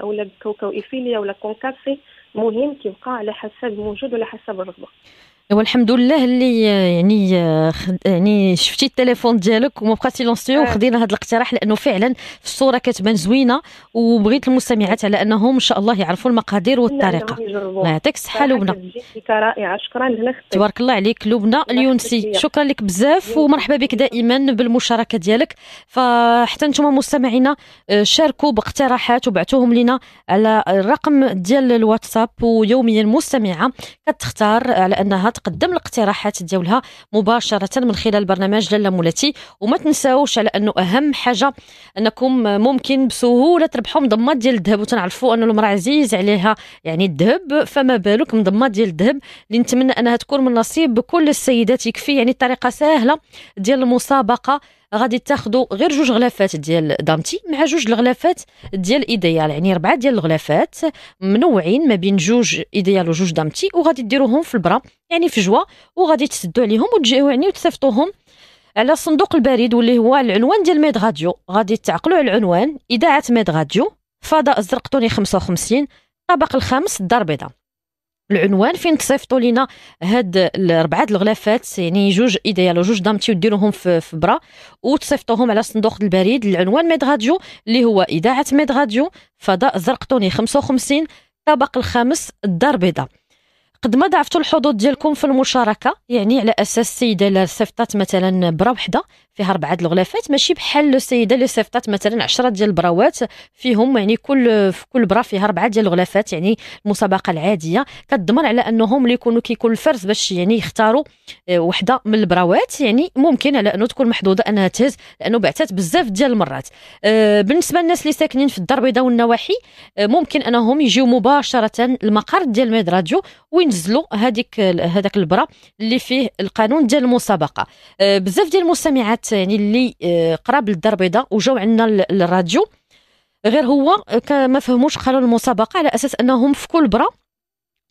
اولا بكوكو اولا ايفيلي اولا كونكاسي المهم كيبقى على حسب الموجود وعلى حسب الرغبه والحمد لله اللي يعني يعني شفتي التليفون ديالك وما بقى سيلونسي آه. وخدينا هذا الاقتراح لانه فعلا في الصوره كتبان زوينه وبغيت المستمعات على انهم ان شاء الله يعرفوا المقادير والطريقه الله يعطيك الصحه لبنى رائعه شكرا هنا تبارك الله عليك لبنى اليونسي شكرا لك بزاف ومرحبا بك دائما بالمشاركه ديالك فحتى نتوما مستمعينا آه، شاركوا باقتراحات وبعتوهم لنا على الرقم ديال الواتساب ويوميا المستمعه كتختار على انها تقدم الاقتراحات ديالها مباشره من خلال برنامج لاله مولاتي وما تنساوش على انه اهم حاجه انكم ممكن بسهوله تربحوا مضمات ديال الذهب وتنعرفوا ان المراه عزيز عليها يعني الذهب فما بالك مضمات ديال الذهب اللي نتمنى انها تكون من نصيب كل السيدات يكفي يعني طريقه سهله ديال المسابقه غادي تاخذوا غير جوج غلافات ديال دامتي مع جوج الغلافات ديال ايديال يعني ربعه ديال الغلافات منوعين ما بين جوج ايديال وجوج دامتي وغادي ديروهم في البرا يعني في جوا وغادي تسدوا عليهم وتجيو يعني وتصيفطوهم على الصندوق البريد واللي هو العنوان ديال ميد راديو غادي تعقلوا على العنوان اذاعه ميد راديو فضاء الزرقطوني 55 الطابق الخامس الدار البيضاء العنوان فين تصيفطوا لينا هاد الاربعه الغلافات يعني جوج ايديال جوج دامتي وديروهم في, فبرا برا وتصيفطوهم على صندوق البريد العنوان ميد راديو اللي هو اذاعه ميد راديو فضاء زرقطوني 55 طبق الخامس الدار البيضاء قد ما ضعفتوا الحظوظ ديالكم في المشاركه يعني على اساس السيده اللي صيفطات مثلا برا وحده فيها اربعه د الغلافات ماشي بحال السيده اللي صيفطات مثلا 10 ديال البراوات فيهم يعني كل في كل برا فيها اربعه ديال الغلافات يعني المسابقه العاديه كتضمن على انهم اللي يكونوا كيكون الفرز باش يعني يختاروا آه، وحده من البراوات يعني ممكن على انه تكون محظوظه انها تهز لانه بعثات بزاف ديال المرات آه، بالنسبه للناس اللي ساكنين في الدار البيضاء والنواحي آه، ممكن انهم يجيو مباشره المقر ديال ميد راديو وين كنزلوا هذيك هذاك البرا اللي فيه القانون ديال المسابقه أه، بزاف ديال المستمعات يعني اللي أه، قراب للدار البيضاء وجاو عندنا للراديو غير هو أه، ما فهموش قانون المسابقه على اساس انهم في كل برا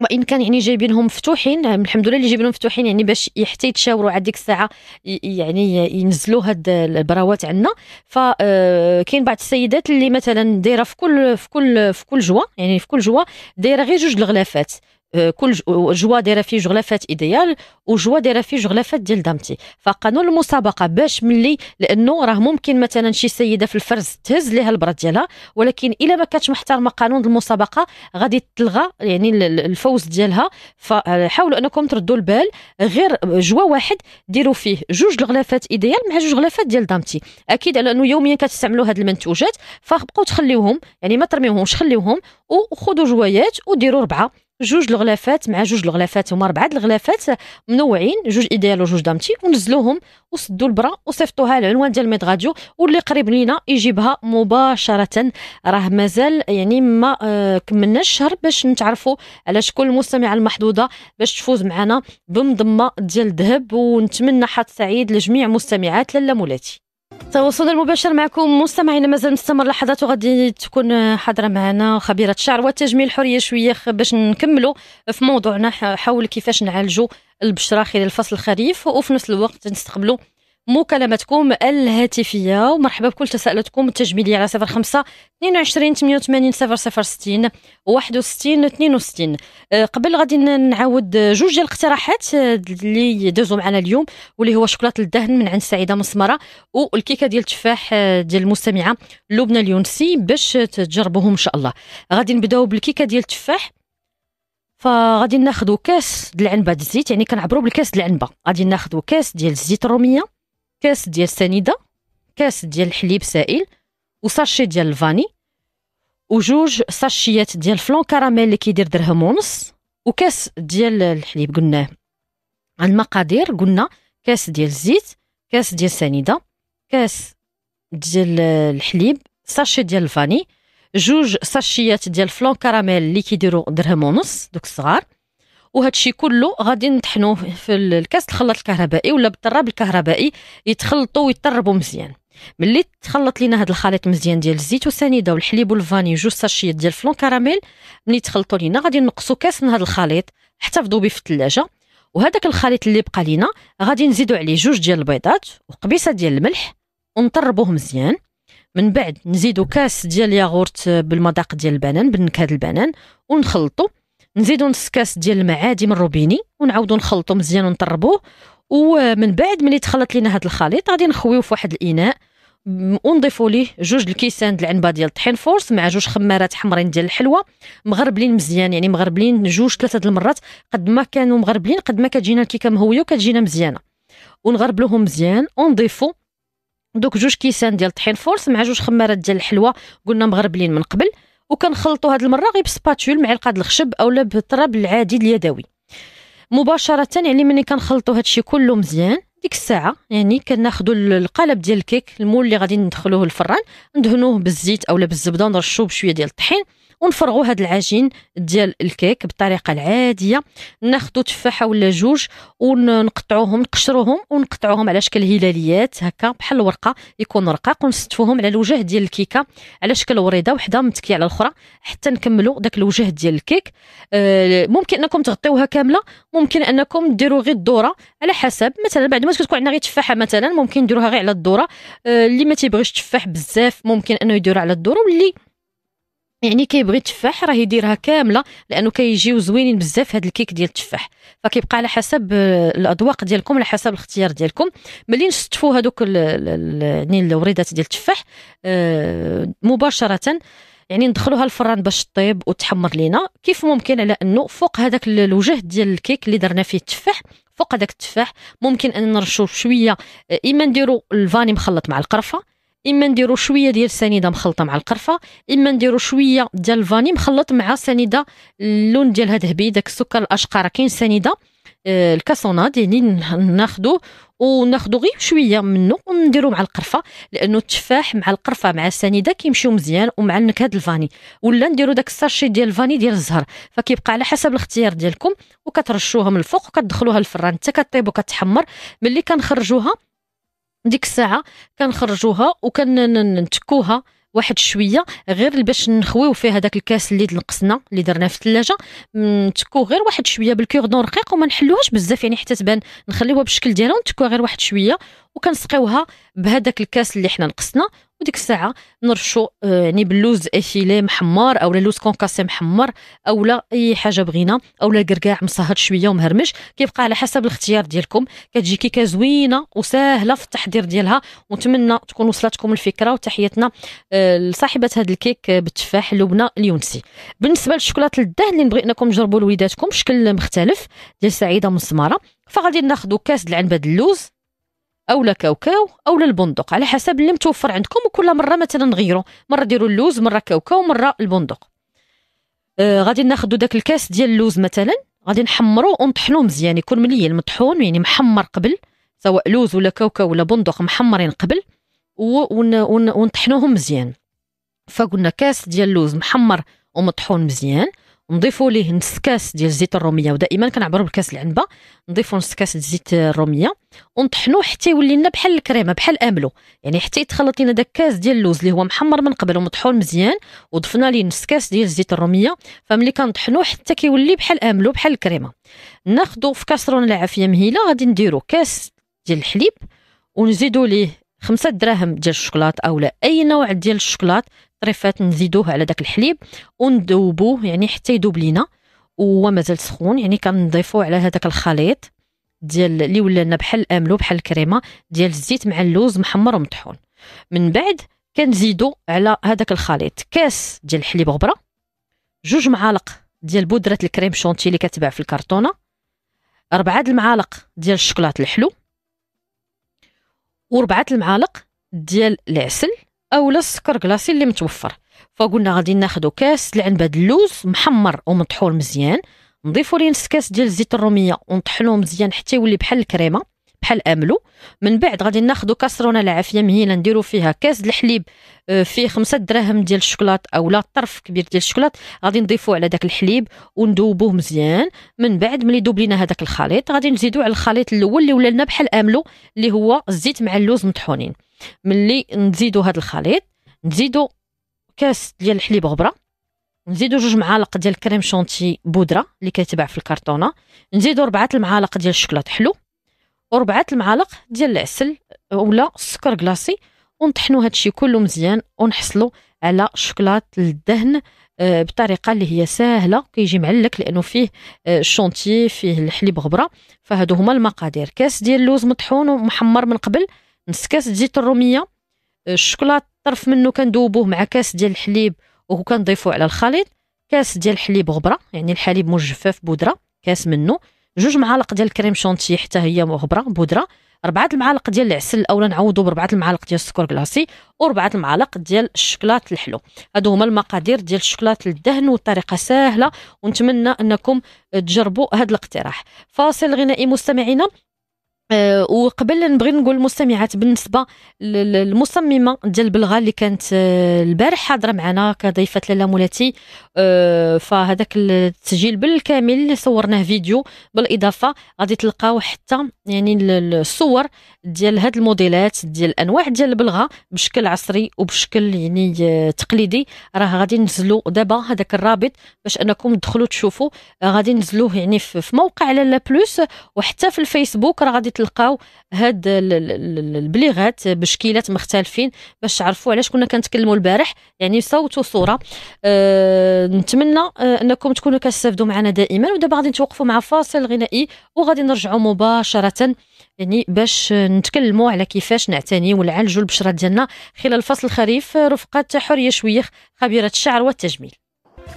وان كان يعني جايبينهم مفتوحين الحمد لله اللي جايبينهم مفتوحين يعني باش حتى يتشاوروا على ديك الساعه يعني ينزلوا هاد البراوات عندنا فكاين بعض السيدات اللي مثلا دايره في كل في كل في كل جوا يعني في كل جوا دايره غير جوج الغلافات آه، كل جوا دايره فيه جغلافات ايديال وجوا دايره فيه جغلافات ديال دامتي فقانون المسابقه باش ملي لانه راه ممكن مثلا شي سيده في الفرز تهز ليها البرد ديالها ولكن الا ما كانتش محترمه قانون المسابقه غادي تلغى يعني الفوز ديالها فحاولوا انكم تردوا البال غير جوا واحد ديروا فيه جوج الغلافات ايديال مع جوج غلافات ديال دامتي اكيد على انه يوميا كتستعملوا هاد المنتوجات فبقاو تخليوهم يعني ما ترميوهمش خليوهم وخذوا جوايات وديروا ربعه جوج الغلافات مع جوج الغلافات هما ربعه الغلافات منوعين جوج ايديال وجوج دامتي ونزلوهم وسدوا البرا وصيفطوها للعنوان ديال ميد راديو واللي قريب لينا يجيبها مباشره راه مازال يعني ما آه، كملناش الشهر باش نتعرفوا على شكون المستمعه المحظوظه باش تفوز معنا بمضمه ديال الذهب ونتمنى حظ سعيد لجميع مستمعات لاله مولاتي تواصلنا المباشر معكم مستمعينا مازال مستمر لحظات وغادي تكون حاضره معنا خبيره الشعر والتجميل حريه شويه باش نكملوا في موضوعنا حول كيفاش نعالجوا البشره خلال فصل الخريف وفي نفس الوقت نستقبلوا مكالمتكم الهاتفيه ومرحبا بكل تساؤلاتكم التجميليه على صفر صفر خمسة اثنين وعشرين وثمانين صفر ستين واحد وستين اثنين وستين آه، قبل غادي نعاود جوج ديال الاقتراحات آه، اللي دوزو معنا اليوم واللي هو شوكولاته الدهن من عند سعيده مسمره والكيكه ديال التفاح آه، ديال المستمعه لبنى اليونسي باش تجربوهم ان شاء الله غادي نبداو بالكيكه ديال التفاح فغادي ناخذ كاس د العنبه د الزيت يعني كنعبروا بالكاس د العنبه غادي ناخذ كاس ديال الزيت الروميه كاس ديال سنيده كاس ديال الحليب سائل وساشي ديال الفاني وجوج ساشيات ديال فلون كراميل اللي كيدير درهم ونص وكاس ديال الحليب قلناه المقادير قلنا كاس ديال الزيت كاس ديال سنيده كاس ديال الحليب ساشي ديال الفاني جوج ساشيات ديال فلون كراميل اللي كيديروا درهم ونص دوك الصغار وهادشي كله غادي نطحنوه في الكاس الخلاط الكهربائي ولا بالطراب الكهربائي يتخلطوا ويتربوا مزيان ملي تخلط لينا هاد الخليط مزيان ديال الزيت والسنيده والحليب والفاني جوج ساشيات ديال فلون كراميل ملي تخلطوا لينا غادي نقصوا كاس من هاد الخليط احتفظوا به في الثلاجه وهذاك الخليط اللي بقى لينا غادي نزيدوا عليه جوج ديال البيضات وقبيصه ديال الملح ونطربوه مزيان من بعد نزيدوا كاس ديال ياغورت بالمذاق ديال البنان بالنكهه البنان ونخلطوا نزيدو نص كاس ديال الماء عادي من الروبيني ونعاودو نخلطو مزيان ونطربوه ومن بعد ملي تخلط لينا هذا الخليط غادي نخويوه في واحد الاناء ونضيفوا ليه جوج الكيسان د العنبه ديال الطحين فورس مع جوج خمارات حمرين ديال الحلوه مغربلين مزيان يعني مغربلين جوج ثلاثه د المرات قد ما كانوا مغربلين قد ما كتجينا الكيكه مهويه وكتجينا مزيانه ونغربلوهم مزيان ونضيفوا دوك جوج كيسان ديال الطحين فورس مع جوج خمارات ديال الحلوه قلنا مغربلين من قبل وكنخلطوا هذه المره غير بسباتول معلقه الخشب اولا بالتراب العادي اليدوي مباشره يعني ملي كنخلطوا هذا الشيء كله مزيان ديك الساعه يعني كناخذوا القالب ديال الكيك المول اللي غادي ندخلوه الفران ندهنوه بالزيت اولا بالزبده نرشوه بشويه ديال الطحين ونفرغوا هذا العجين ديال الكيك بالطريقه العاديه ناخذوا تفاحه ولا جوج ونقطعوهم نقشروهم ونقطعوهم على شكل هلاليات هكا بحال الورقه يكون رقاق ونستفوهم على الوجه ديال الكيكه على شكل وريده وحده متكيه على الاخرى حتى نكملوا داك الوجه ديال الكيك آه، ممكن انكم تغطيوها كامله ممكن انكم ديروا غير الدوره على حسب مثلا بعد ما تكون عندنا غير تفاحه مثلا ممكن نديروها غير على الدوره آه، اللي ما تيبغيش تفاح بزاف ممكن انه يديرها على الدوره واللي يعني كيبغي التفاح راه يديرها كامله لانه كيجيو زوينين بزاف هاد الكيك ديال التفاح فكيبقى على حسب الاذواق ديالكم على حسب الاختيار ديالكم ملي نشتفوا هذوك يعني الوريدات ديال التفاح آه، مباشره يعني ندخلوها الفران باش طيب وتحمر لينا كيف ممكن على انه فوق هذاك الوجه ديال الكيك اللي درنا فيه التفاح فوق هذاك التفاح ممكن ان نرشوا شويه آه، اما نديروا الفاني مخلط مع القرفه اما نديرو شويه ديال السنيده مخلطه مع القرفه اما نديرو شويه ديال الفاني مخلط مع سنيده اللون ديالها ذهبي داك السكر الاشقر كاين سنيده آه، الكاسوناد يعني ناخدو وناخدو غير شويه منه ونديرو مع القرفه لانه التفاح مع القرفه مع السنيده كيمشيو مزيان ومع النكهه الفاني ولا نديرو داك الساشي ديال الفاني ديال الزهر فكيبقى على حسب الاختيار ديالكم وكترشوها من الفوق وكتدخلوها الفران حتى كطيب وكتحمر ملي كنخرجوها ديك الساعه كنخرجوها وكنتكوها واحد شويه غير باش نخويو فيها داك الكاس اللي نقصنا اللي درناه في الثلاجه نتكو غير واحد شويه بالكوردون رقيق وما نحلوهاش بزاف يعني حتى تبان نخليوها بالشكل ديالها ونتكوها غير واحد شويه وكنسقيوها بهذاك الكاس اللي حنا نقصنا وديك الساعه نرشو آه، يعني باللوز افيلي محمر اولا لوز كونكاسي محمر اولا اي حاجه بغينا اولا الكركاع مصهد شويه ومهرمش كيبقى على حسب الاختيار ديالكم كتجي كيكه زوينه وسهله في التحضير ديالها ونتمنى تكون وصلتكم الفكره وتحيتنا آه، لصاحبه هذا الكيك آه، بالتفاح لبنى اليونسي بالنسبه للشوكولاته الدهن اللي نبغي انكم تجربوا لوليداتكم شكل مختلف ديال سعيده مسماره فغادي ناخذ كاس العنبه اللوز او كاوكاو او البندق على حسب اللي متوفر عندكم وكل مره مثلا نغيروا مره ديروا اللوز مره كاوكاو مره البندق آه غادي ناخذ داك الكاس ديال اللوز مثلا غادي نحمروا ونطحنوه مزيان يكون مليان مطحون يعني محمر قبل سواء لوز ولا كاوكاو ولا بندق محمرين قبل ونطحنوهم مزيان فقلنا كاس ديال اللوز محمر ومطحون مزيان نضيفوا ليه نص كاس ديال زيت الروميه ودائما كنعبروا بالكاس العنبه نضيفوا نص كاس زيت الروميه ونطحنوه حتى يولي لنا بحال الكريمه بحال املو يعني حتى يتخلط لنا داك كاس ديال اللوز اللي هو محمر من قبل ومطحون مزيان وضفنا ليه نص كاس ديال زيت الروميه فملي كنطحنوه حتى كيولي بحال املو بحال الكريمه ناخذوا في كاسرونه العافيه مهيله غادي نديروا كاس ديال الحليب ونزيدوا ليه خمسة دراهم ديال الشوكولات او لا اي نوع ديال الشوكولات طريفات نزيدوه على داك الحليب وندوبوه يعني حتى يذوب لينا وهو مازال سخون يعني كنضيفو على هذاك الخليط ديال اللي ولا لنا بحال الاملو بحال الكريمه ديال الزيت مع اللوز محمر ومطحون من بعد كنزيدو على هذاك الخليط كاس ديال الحليب غبره جوج معالق ديال بودره الكريم شونتي اللي كتباع في الكرتونه أربعة المعالق ديال الشوكولات الحلو وربعة المعالق ديال العسل اولا السكر كلاصي اللي متوفر فقلنا غادي ناخذ كاس العنب هاد اللوز محمر ومطحون مزيان نضيفوا ليه نص كاس ديال الزيت الروميه ونطحنوه مزيان حتى يولي بحال الكريمه بحال املو من بعد غادي ناخذ كاسرونه العافيه مهيله نديرو فيها كاس الحليب آه، فيه خمسة دراهم ديال الشوكولات اولا طرف كبير ديال الشوكولات غادي نضيفوه على داك الحليب وندوبوه مزيان من بعد ملي دوب لينا هذاك الخليط غادي نزيدو على الخليط الاول اللي ولا لنا بحال املو اللي هو الزيت مع اللوز مطحونين ملي نزيدو هاد الخليط نزيدو كاس ديال الحليب غبره نزيدو جوج معالق ديال كريم شونتي بودره اللي كيتباع في الكرتونه نزيدو ربعة المعالق ديال الشوكولات حلو وربعة المعالق ديال العسل ولا السكر كلاصي ونطحنو هادشي كله مزيان ونحصلو على شوكولات للدهن آه، بطريقه اللي هي سهله كيجي معلك لانه فيه آه، الشونتي فيه الحليب غبره فهادو هما المقادير كاس ديال اللوز مطحون ومحمر من قبل كاس زيت الروميه آه، الشوكولاط طرف منه كندوبوه مع كاس ديال الحليب وكنضيفوه على الخليط كاس ديال الحليب غبره يعني الحليب مجفف بودره كاس منه جوج معالق ديال الكريم شونتي حتى هي غبره بودره أربعة المعالق ديال العسل اولا نعوضو بربعة المعالق ديال السكر كلاصي وربعة المعالق ديال الشوكولات الحلو هادو هما المقادير ديال الشوكولات للدهن وطريقه سهله ونتمنى انكم تجربوا هاد الاقتراح فاصل غنائي مستمعينا أه وقبل نبغي نقول المستمعات بالنسبه للمصممه ديال بلغه اللي كانت آه، البارح حاضره معنا كضيفه لاله مولاتي أه فهذاك التسجيل بالكامل صورناه فيديو بالاضافه غادي تلقاو حتى يعني الصور ديال هاد الموديلات ديال انواع ديال البلغه بشكل عصري وبشكل يعني آه، تقليدي راه غادي نزلوا دابا هذاك الرابط باش انكم تدخلوا تشوفوا آه، غادي نزلوه يعني في موقع لالا بلوس وحتى في الفيسبوك راه غادي تلقاو هاد البليغات بشكيلات مختلفين باش تعرفوا علاش كنا كنتكلموا البارح يعني صوت وصوره أه نتمنى آه، انكم تكونوا كتستافدوا معنا دائما ودابا غادي نتوقفوا مع فاصل غنائي وغادي نرجعوا مباشره يعني باش نتكلموا على كيفاش نعتني ونعالجوا البشره ديالنا خلال فصل الخريف رفقه حريه شويخ خبيره الشعر والتجميل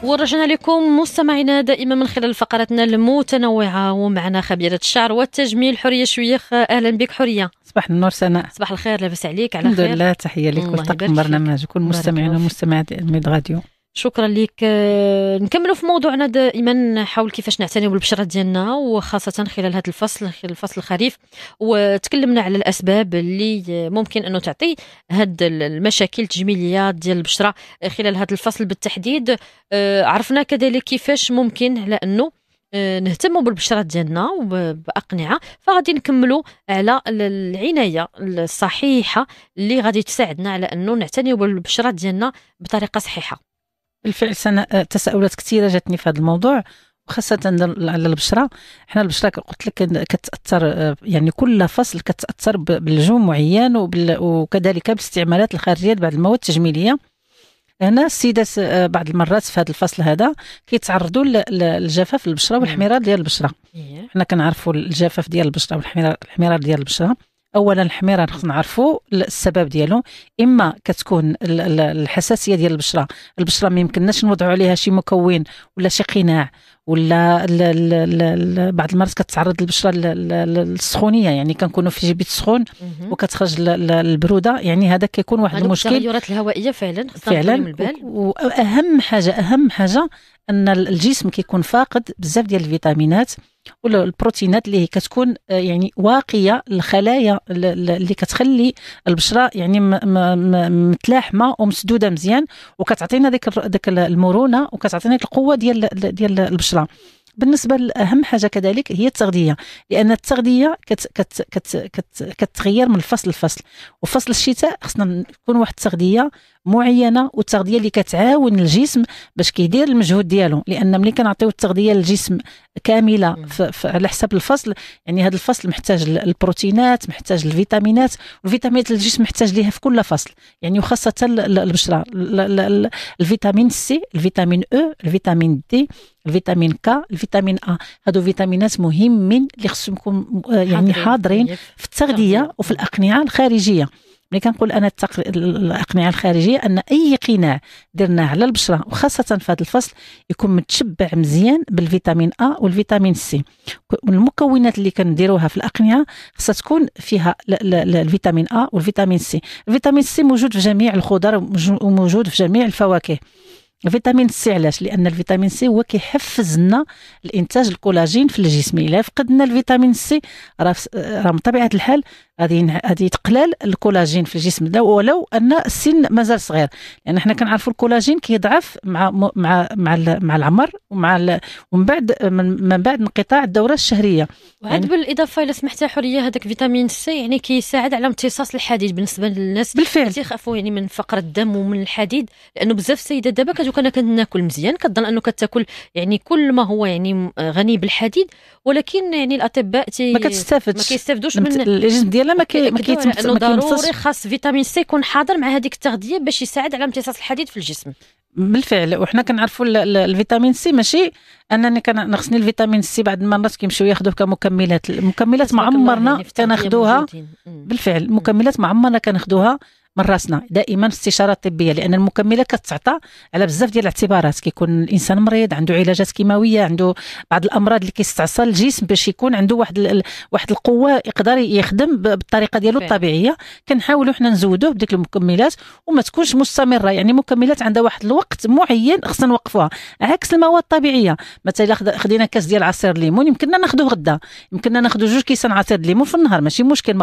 ورجعنا لكم مستمعينا دائما من خلال فقراتنا المتنوعه ومعنا خبيره الشعر والتجميل حريه شويخ اهلا بك حريه صباح النور سناء صباح الخير لاباس عليك على خير الحمد لله تحيه لك وتقم برنامجك والمستمعين والمستمعات الميد غاديو شكرا لك آه، نكملوا في موضوعنا دائما حول كيفاش نعتني بالبشره ديالنا وخاصه خلال هذا الفصل خلال فصل الخريف وتكلمنا على الاسباب اللي ممكن انه تعطي هاد المشاكل التجميليه ديال البشره خلال هذا الفصل بالتحديد آه، عرفنا كذلك كيفاش ممكن على انه آه، نهتموا بالبشره ديالنا وباقنعه فغادي نكملوا على العنايه الصحيحه اللي غادي تساعدنا على انه نعتنيو بالبشره ديالنا بطريقه صحيحه بالفعل آه، تساؤلات كثيره جاتني في هذا الموضوع وخاصة على البشرة حنا البشرة قلت لك كتأثر آه، يعني كل فصل كتأثر بالجو معين وكذلك بالاستعمالات الخارجية لبعض المواد التجميلية هنا السيدات آه، بعض المرات في هذا الفصل هذا كيتعرضوا للجفاف البشره نعم. والحمرار ديال البشره إيه. حنا كنعرفوا الجفاف ديال البشره والحمرار ديال البشره اولا الحميران خصنا نعرفوا السبب ديالو اما كتكون الحساسيه ديال البشره البشره ما يمكنناش نوضعوا عليها شي مكون ولا شي قناع ولا ال ال ال بعض المرات كتعرض البشره للسخونيه يعني كنكونوا في جبيت سخون وكتخرج البروده يعني هذا كيكون واحد المشكل التغيرات الهوائيه فعلا فعلا واهم حاجه اهم حاجه ان الجسم كيكون فاقد بزاف ديال الفيتامينات والبروتينات اللي كتكون آه، يعني واقيه للخلايا اللي كتخلي البشره يعني متلاحمه ومسدوده مزيان وكتعطينا ديك ديك المرونه وكتعطينا القوه ديال ديال البشره بالنسبه لاهم حاجه كذلك هي التغذيه لان التغذيه كت كت كت كت كتغير من فصل لفصل وفصل الشتاء خصنا تكون واحد التغذيه معينه والتغذيه اللي كتعاون الجسم باش كيدير المجهود ديالو لان ملي كنعطيو التغذيه للجسم كامله على حساب الفصل يعني هذا الفصل محتاج البروتينات محتاج الفيتامينات والفيتامينات الجسم محتاج ليها في كل فصل يعني وخاصه البشره الفيتامين سي الفيتامين او الفيتامين دي الفيتامين كا الفيتامين ا هادو فيتامينات مهمين اللي خصكم آه، يعني حاضرين في التغذيه وفي الاقنعه الخارجيه ملي كنقول انا التق... الاقنعه الخارجيه ان اي قناع درناه على البشره وخاصه في هذا الفصل يكون متشبع مزيان بالفيتامين ا والفيتامين سي المكونات اللي كنديروها في الاقنعه خصها تكون فيها ل... ل... ل... الفيتامين ا والفيتامين سي الفيتامين سي موجود في جميع الخضر وموجود في جميع الفواكه فيتامين سي علاش لان الفيتامين سي هو كيحفز لنا الانتاج الكولاجين في الجسم الا فقدنا الفيتامين سي راه راه من طبيعه الحال غادي غادي تقلل الكولاجين في الجسم ده ولو ان السن مازال صغير لان يعني حنا كنعرفوا الكولاجين كيضعف مع مع مع مع العمر ومع ومن بعد من بعد انقطاع الدوره الشهريه وعاد يعني بالاضافه الى سمحتي حوريه هذاك فيتامين سي يعني كيساعد على امتصاص الحديد بالنسبه للناس بالفعل كيخافوا يعني من فقر الدم ومن الحديد لانه بزاف السيدات دابا كتقول انا كناكل مزيان كتظن انه كتاكل يعني كل ما هو يعني غني بالحديد ولكن يعني الاطباء تي ما كتستافدش ما كيستافدوش من الجسم ديال ديالها ما كي ما كيتمصش ضروري خاص فيتامين سي يكون حاضر مع هذيك التغذيه باش يساعد على امتصاص الحديد في الجسم بالفعل وحنا كنعرفوا الفيتامين سي ماشي انني كان خصني الفيتامين سي بعد ما الناس كيمشيو ياخذوه كمكملات المكملات ما يعني عمرنا كناخذوها بالفعل مكملات ما عمرنا كناخذوها من راسنا دائما استشاره طبيه لان المكمله كتعطى على بزاف ديال الاعتبارات كيكون الانسان مريض عنده علاجات كيماويه عنده بعض الامراض اللي كيستعصى الجسم باش يكون عنده واحد ال... واحد القوه يقدر يخدم بالطريقه ديالو الطبيعيه كنحاولوا حنا نزودوه بديك المكملات وما تكونش مستمره يعني مكملات عندها واحد الوقت معين خصنا نوقفوها عكس المواد الطبيعيه مثلا خدينا كاس ديال عصير الليمون يمكننا ناخذوه غدا يمكننا ناخذوا جوج كيسان عصير الليمون في النهار ماشي مشكل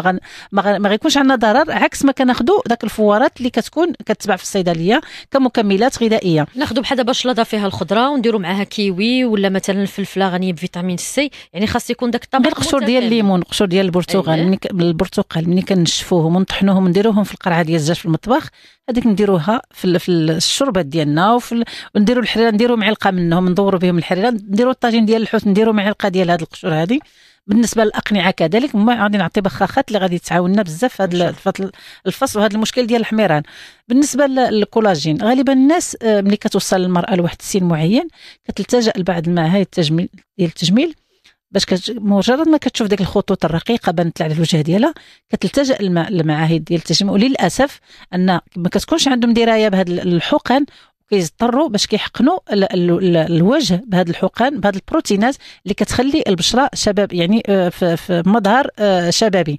ما غيكونش عندنا ضرر عكس ما كناخذوا هذاك الفوارات اللي كتكون كتباع في الصيدليه كمكملات غذائيه ناخذ بحال دابا شلاضه فيها الخضره ونديروا معاها كيوي ولا مثلا الفلفله غنيه بفيتامين سي يعني خاص يكون داك الطبق القشور ديال الليمون القشور ديال البرتقال ملي أيوة. مني البرتقال ملي كنشفوهم ونطحنوهم ونديروهم في القرعه ديال الزاج في المطبخ هذيك نديروها في, في الشربات ديالنا ونديروا الحريره نديروا معلقه منهم ندوروا بهم الحريره نديروا الطاجين ديال الحوت نديروا معلقه ديال هذه القشور هذه بالنسبه للاقنعه كذلك ما غادي نعطي بخاخات اللي غادي تعاوننا بزاف في هذا الفصل وهذا المشكل ديال الحميران بالنسبه للكولاجين غالبا الناس آه، ملي كتوصل المراه لواحد السن معين كتلتجا لبعض المعاهد التجميل ديال التجميل باش مجرد ما كتشوف ديك الخطوط الرقيقه بانت على الوجه ديالها كتلتجا للمعاهد ديال التجميل وللاسف ان ما كتكونش عندهم درايه بهاد الحقن كيضطروا باش كيحقنوا الوجه بهذا الحقن بهذا البروتينات اللي كتخلي البشره شباب يعني آه، في مظهر آه، شبابي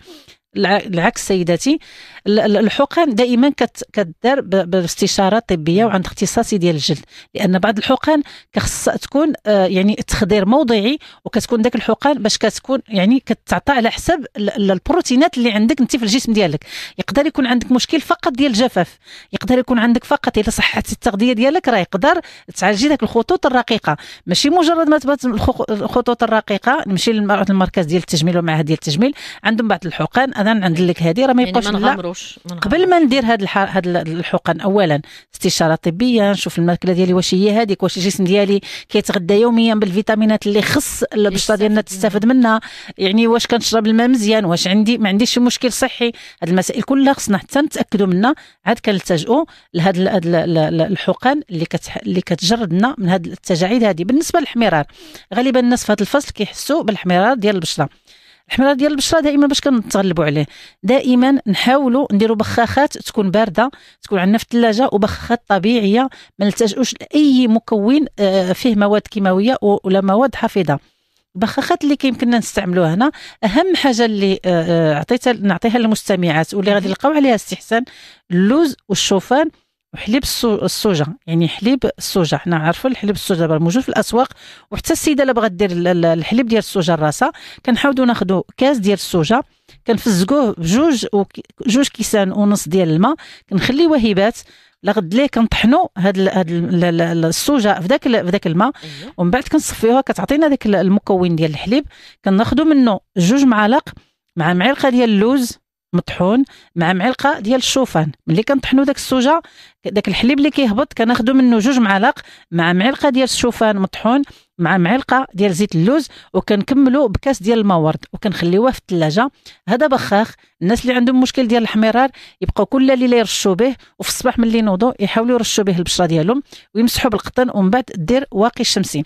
العكس سيداتي الحقن دائما كتدار باستشاره طبيه وعند اختصاصي ديال الجلد لان بعض الحقن كخص تكون آه، يعني تخدير موضعي وكتكون داك الحقن باش كتكون يعني كتعطى على حسب البروتينات اللي عندك انت في الجسم ديالك يقدر يكون عندك مشكل فقط ديال الجفاف يقدر يكون عندك فقط اذا صحت التغذيه ديالك راه يقدر تعالجي داك الخطوط الرقيقه ماشي مجرد ما تبات الخطوط الرقيقه نمشي للمركز ديال التجميل ومعهد ديال التجميل عندهم بعض الحقن انا عند لك هذه راه ما يبقاش يعني من قبل ما ندير هاد الح... هاد الحقن اولا استشاره طبيه نشوف الماكله ديالي واش هي هذيك واش الجسم ديالي كيتغدى يوميا بالفيتامينات اللي خص البشره ديالنا تستافد منها يعني واش كنشرب الماء مزيان واش عندي ما عنديش مشكل صحي هاد المسائل كلها خصنا حتى نتاكدوا منها عاد كنلتجؤوا لهاد الحقن اللي كت... اللي كتجردنا من هاد التجاعيد هذه بالنسبه للحميرار غالبا الناس في هاد الفصل كيحسوا بالحميرار ديال البشره الحمراء ديال البشره دائما باش كنتغلبوا عليه دائما نحاولوا نديروا بخاخات تكون بارده تكون عندنا في الثلاجه وبخاخات طبيعيه ما نلتجئوش لاي مكون آه، فيه مواد كيماويه ولا مواد حافظه البخاخات اللي كيمكننا نستعملوها هنا اهم حاجه اللي آه، آه، عطيتها نعطيها للمستمعات واللي غادي يلقاو عليها استحسان اللوز والشوفان وحليب السوجه يعني حليب السوجه حنا عارفين الحليب السوجه دابا موجود في الاسواق وحتى السيده اللي بغات دير الحليب ديال السوجه الراسة كنحاولوا ناخذوا كاس ديال السوجه كنفزقوه بجوج جوج كيسان ونص ديال الماء كنخليوه هبات لغد ليه كنطحنوا هاد هاد السوجه في ذاك في ذاك الماء أيوه. ومن بعد كنصفيوها كتعطينا ذاك المكون ديال الحليب كناخذوا منه جوج معالق مع معلقه ديال اللوز مطحون مع معلقه ديال الشوفان ملي كنطحنوا داك السوجه داك الحليب اللي كيهبط كناخذوا منه جوج معالق مع معلقه ديال الشوفان مطحون مع معلقه ديال زيت اللوز وكنكملوا بكاس ديال الماء ورد وكنخليوه في الثلاجه هذا بخاخ الناس اللي عندهم مشكل ديال الاحمرار يبقاو كل ليله يرشوا به وفي الصباح ملي ينوضوا يحاولوا يرشوا به البشره ديالهم ويمسحوا بالقطن ومن بعد دير واقي الشمسي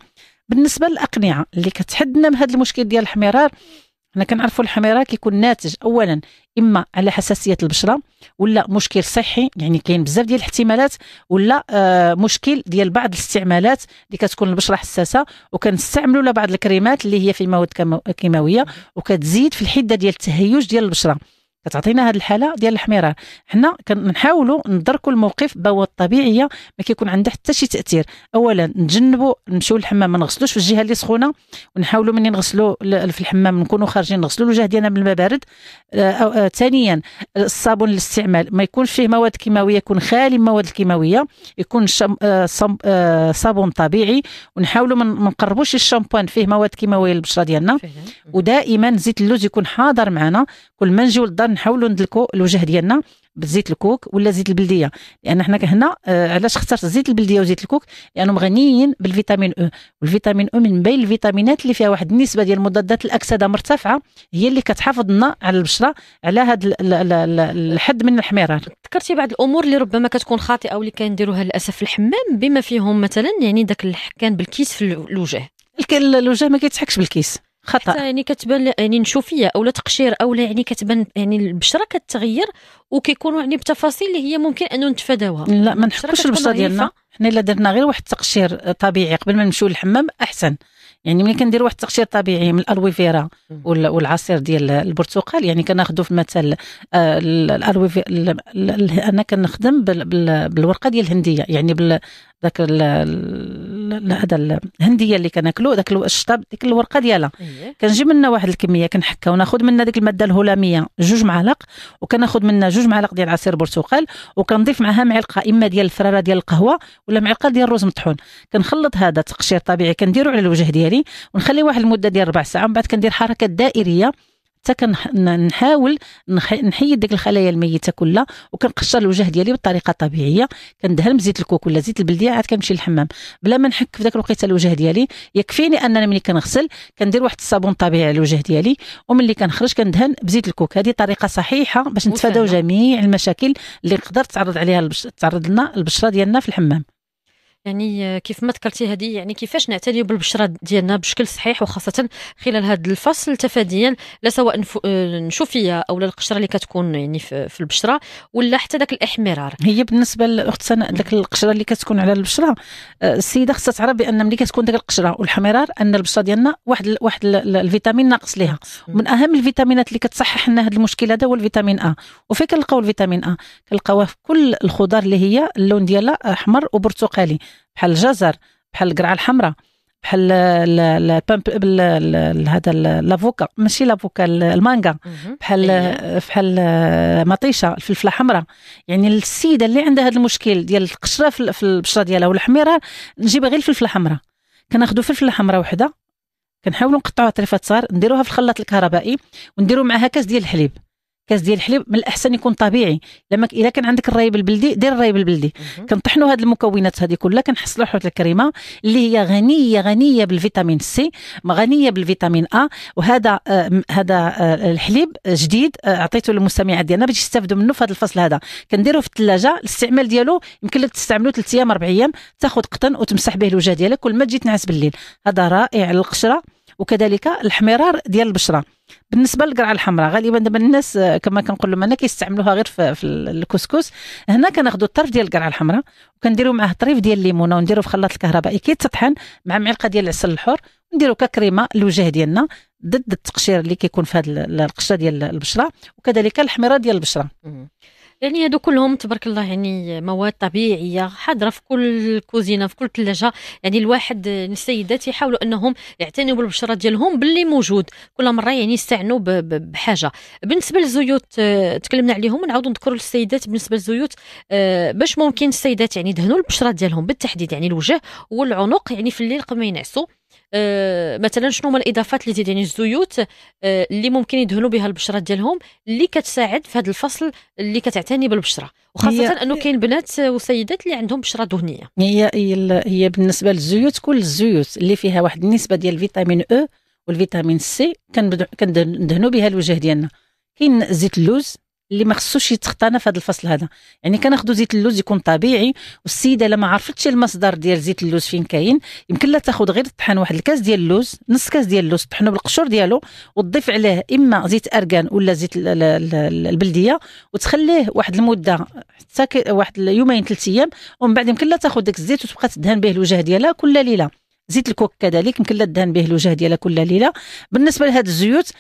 بالنسبه للاقنعه اللي كتحدنا بهذا المشكل ديال الاحمرار حنا كنعرفوا الحميره كيكون ناتج اولا اما على حساسيه البشره ولا مشكل صحي يعني كاين بزاف ديال الاحتمالات ولا آه مشكل ديال بعض الاستعمالات اللي كتكون البشره حساسه وكنستعملوا لبعض الكريمات اللي هي في مواد كيماويه وكتزيد في الحده ديال التهيج ديال البشره كتعطينا هذه الحاله ديال الحميران حنا كنحاولوا ندركوا الموقف بوا الطبيعيه ما كيكون عندها حتى شي تاثير اولا نتجنبوا نمشيو للحمام ما نغسلوش في الجهه اللي سخونه ونحاولوا ملي نغسلوا في الحمام نكونوا خارجين نغسلوا الوجه ديالنا بالماء بارد آه، آه، ثانيا الصابون للاستعمال ما يكونش فيه مواد كيماويه يكون خالي من المواد الكيماويه يكون آه، صابون طبيعي ونحاولوا ما نقربوش الشامبوان فيه مواد كيماويه للبشره ديالنا ودائما زيت اللوز يكون حاضر معنا كل ما نجيو للدار نحاولوا ندلكوا الوجه ديالنا بزيت الكوك ولا زيت البلديه لان حنا هنا آه، علاش اخترت زيت البلديه وزيت الكوك لانهم يعني غنيين بالفيتامين او والفيتامين او من بين الفيتامينات اللي فيها واحد النسبه ديال مضادات الاكسده مرتفعه هي اللي كتحافظ لنا على البشره على هذا الحد من الاحمرار ذكرتي بعض الامور اللي ربما كتكون خاطئه واللي كنديروها للاسف في الحمام بما فيهم مثلا يعني داك الحكان بالكيس في الوجه الوجه ما كيتحكش بالكيس خطا حتى يعني كتبان يعني نشوفيه او لا تقشير او لا يعني كتبان يعني البشره كتغير وكيكونوا يعني بتفاصيل اللي هي ممكن انه نتفاداوها لا ما نحكوش البشره ديالنا حنا الا درنا غير واحد التقشير طبيعي قبل ما نمشيو للحمام احسن يعني ملي كندير واحد التقشير طبيعي من الالويفيرا والعصير ديال البرتقال يعني كناخذو في مثل آه، الالويفيرا انا كنخدم بالورقه ديال الهنديه يعني ذاك هذا الهنديه اللي كناكلو ذاك الشطاب ديك الورقه ديالها إيه. كنجي منها واحد الكميه كنحكها وناخذ منها ديك الماده الهلاميه جوج معالق وكناخذ منها جوج معالق ديال عصير برتقال وكنضيف معها معلقه اما ديال الفراره ديال القهوه ولا معلقه ديال الرز مطحون كنخلط هذا تقشير طبيعي كنديرو على الوجه ديالي ونخلي واحد المده ديال ربع ساعه من بعد كندير حركه دائريه حتى كنحاول نحيد ديك الخلايا الميته كلها وكنقشر الوجه ديالي بطريقه طبيعيه كندهن بزيت الكوك ولا زيت البلديه عاد كنمشي للحمام بلا ما نحك في ذاك الوقيته الوجه ديالي يكفيني انني ملي كنغسل كندير واحد الصابون طبيعي على الوجه ديالي وملي كنخرج كندهن بزيت الكوك هذه طريقه صحيحه باش نتفاداو جميع المشاكل اللي تقدر تعرض عليها البش... تعرض لنا البشره ديالنا في الحمام يعني آه، كيف ما ذكرتي هذه يعني كيفاش نعتني بالبشره ديالنا بشكل صحيح وخاصه خلال هذا الفصل تفاديا لا سواء آه، نشوفية او القشره اللي كتكون يعني في البشره ولا حتى ذاك الاحمرار هي بالنسبه لاخت سناء ذاك القشره اللي كتكون على البشره آه، السيده خصها تعرف بان ملي كتكون ذاك القشره والحمرار ان البشره ديالنا واحد واحد الفيتامين ناقص ليها ومن اهم الفيتامينات اللي كتصحح لنا هذا المشكل هذا هو الفيتامين ا وفين كنلقاو الفيتامين ا كنلقاوه في كل الخضار اللي هي اللون ديالها احمر وبرتقالي بحال الجزر بحال القرعه الحمراء بحال هذا لافوكا ماشي لافوكا المانجا بحال إيه. بحال مطيشه الفلفله حمراء يعني السيده اللي عندها هذا المشكل ديال القشره في البشره ديالها والحميره نجيبها غير الفلفله حمراء كناخذوا فلفله حمراء وحده كنحاولوا نقطعوها طريفات صغار نديروها في الخلاط الكهربائي ونديروا معها كاس ديال الحليب كاس ديال الحليب من الاحسن يكون طبيعي لما الا كان عندك الرايب البلدي دير الرايب البلدي كنطحنوا هذه المكونات هذه كلها كنحصلوا الحوت الكريمه اللي هي غنيه غنيه بالفيتامين سي غنيه بالفيتامين ا وهذا آه هذا آه الحليب جديد آه عطيته للمستمعات ديالنا باش يستافدوا منه في هذا الفصل هذا كنديروه في الثلاجه الاستعمال ديالو يمكن لك تستعملو ثلاث ايام اربع ايام تاخذ قطن وتمسح به الوجه ديالك كل ما تجي تنعس بالليل هذا رائع للقشره وكذلك الاحمرار ديال البشره بالنسبه للقرعه الحمراء غالبا دابا الناس آه، كما كنقول لهم انا كيستعملوها غير في, الكسكس هنا كناخذوا الطرف ديال القرعه الحمراء وكنديروا معاه طريف ديال الليمونه ونديروا في خلاط الكهربائي كيتطحن مع معلقه ديال العسل الحر ونديروا ككريمه للوجه ديالنا ضد التقشير اللي كيكون في هذه القشره ديال البشره وكذلك الحمراء ديال البشره يعني هادو كلهم تبارك الله يعني مواد طبيعيه حاضره في كل كوزينه في كل ثلاجه يعني الواحد السيدات يحاولوا انهم يعتنوا بالبشره ديالهم باللي موجود كل مره يعني يستعنوا بحاجه بالنسبه للزيوت آه، تكلمنا عليهم ونعاودوا نذكروا للسيدات بالنسبه للزيوت آه، باش ممكن السيدات يعني يدهنوا البشره ديالهم بالتحديد يعني الوجه والعنق يعني في الليل قبل ما ينعسوا آه، مثلا شنو هما الاضافات اللي تزيد يعني الزيوت آه، اللي ممكن يدهنوا بها البشره ديالهم اللي كتساعد في هذا الفصل اللي كتعتني بالبشره وخاصه انه كاين بنات وسيدات اللي عندهم بشره دهنيه هي هي بالنسبه للزيوت كل الزيوت اللي فيها واحد النسبه ديال فيتامين او e والفيتامين سي كندهنوا بها الوجه ديالنا كاين زيت اللوز اللي ما خصوش يتخطانا في هذا الفصل هذا يعني كناخذوا زيت اللوز يكون طبيعي والسيده لما عرفتش المصدر ديال زيت اللوز فين كاين يمكن لها تاخذ غير تطحن واحد الكاس ديال اللوز نص كاس ديال اللوز طحنه بالقشور ديالو وتضيف عليه اما زيت ارغان ولا زيت البلديه وتخليه واحد المده حتى واحد يومين ثلاث ايام ومن بعد يمكن لها تاخذ داك الزيت وتبقى تدهن به الوجه ديالها كل ليله زيت الكوك كذلك يمكن لا تدهن به الوجه ديالها كل ليله بالنسبه لهاد الزيوت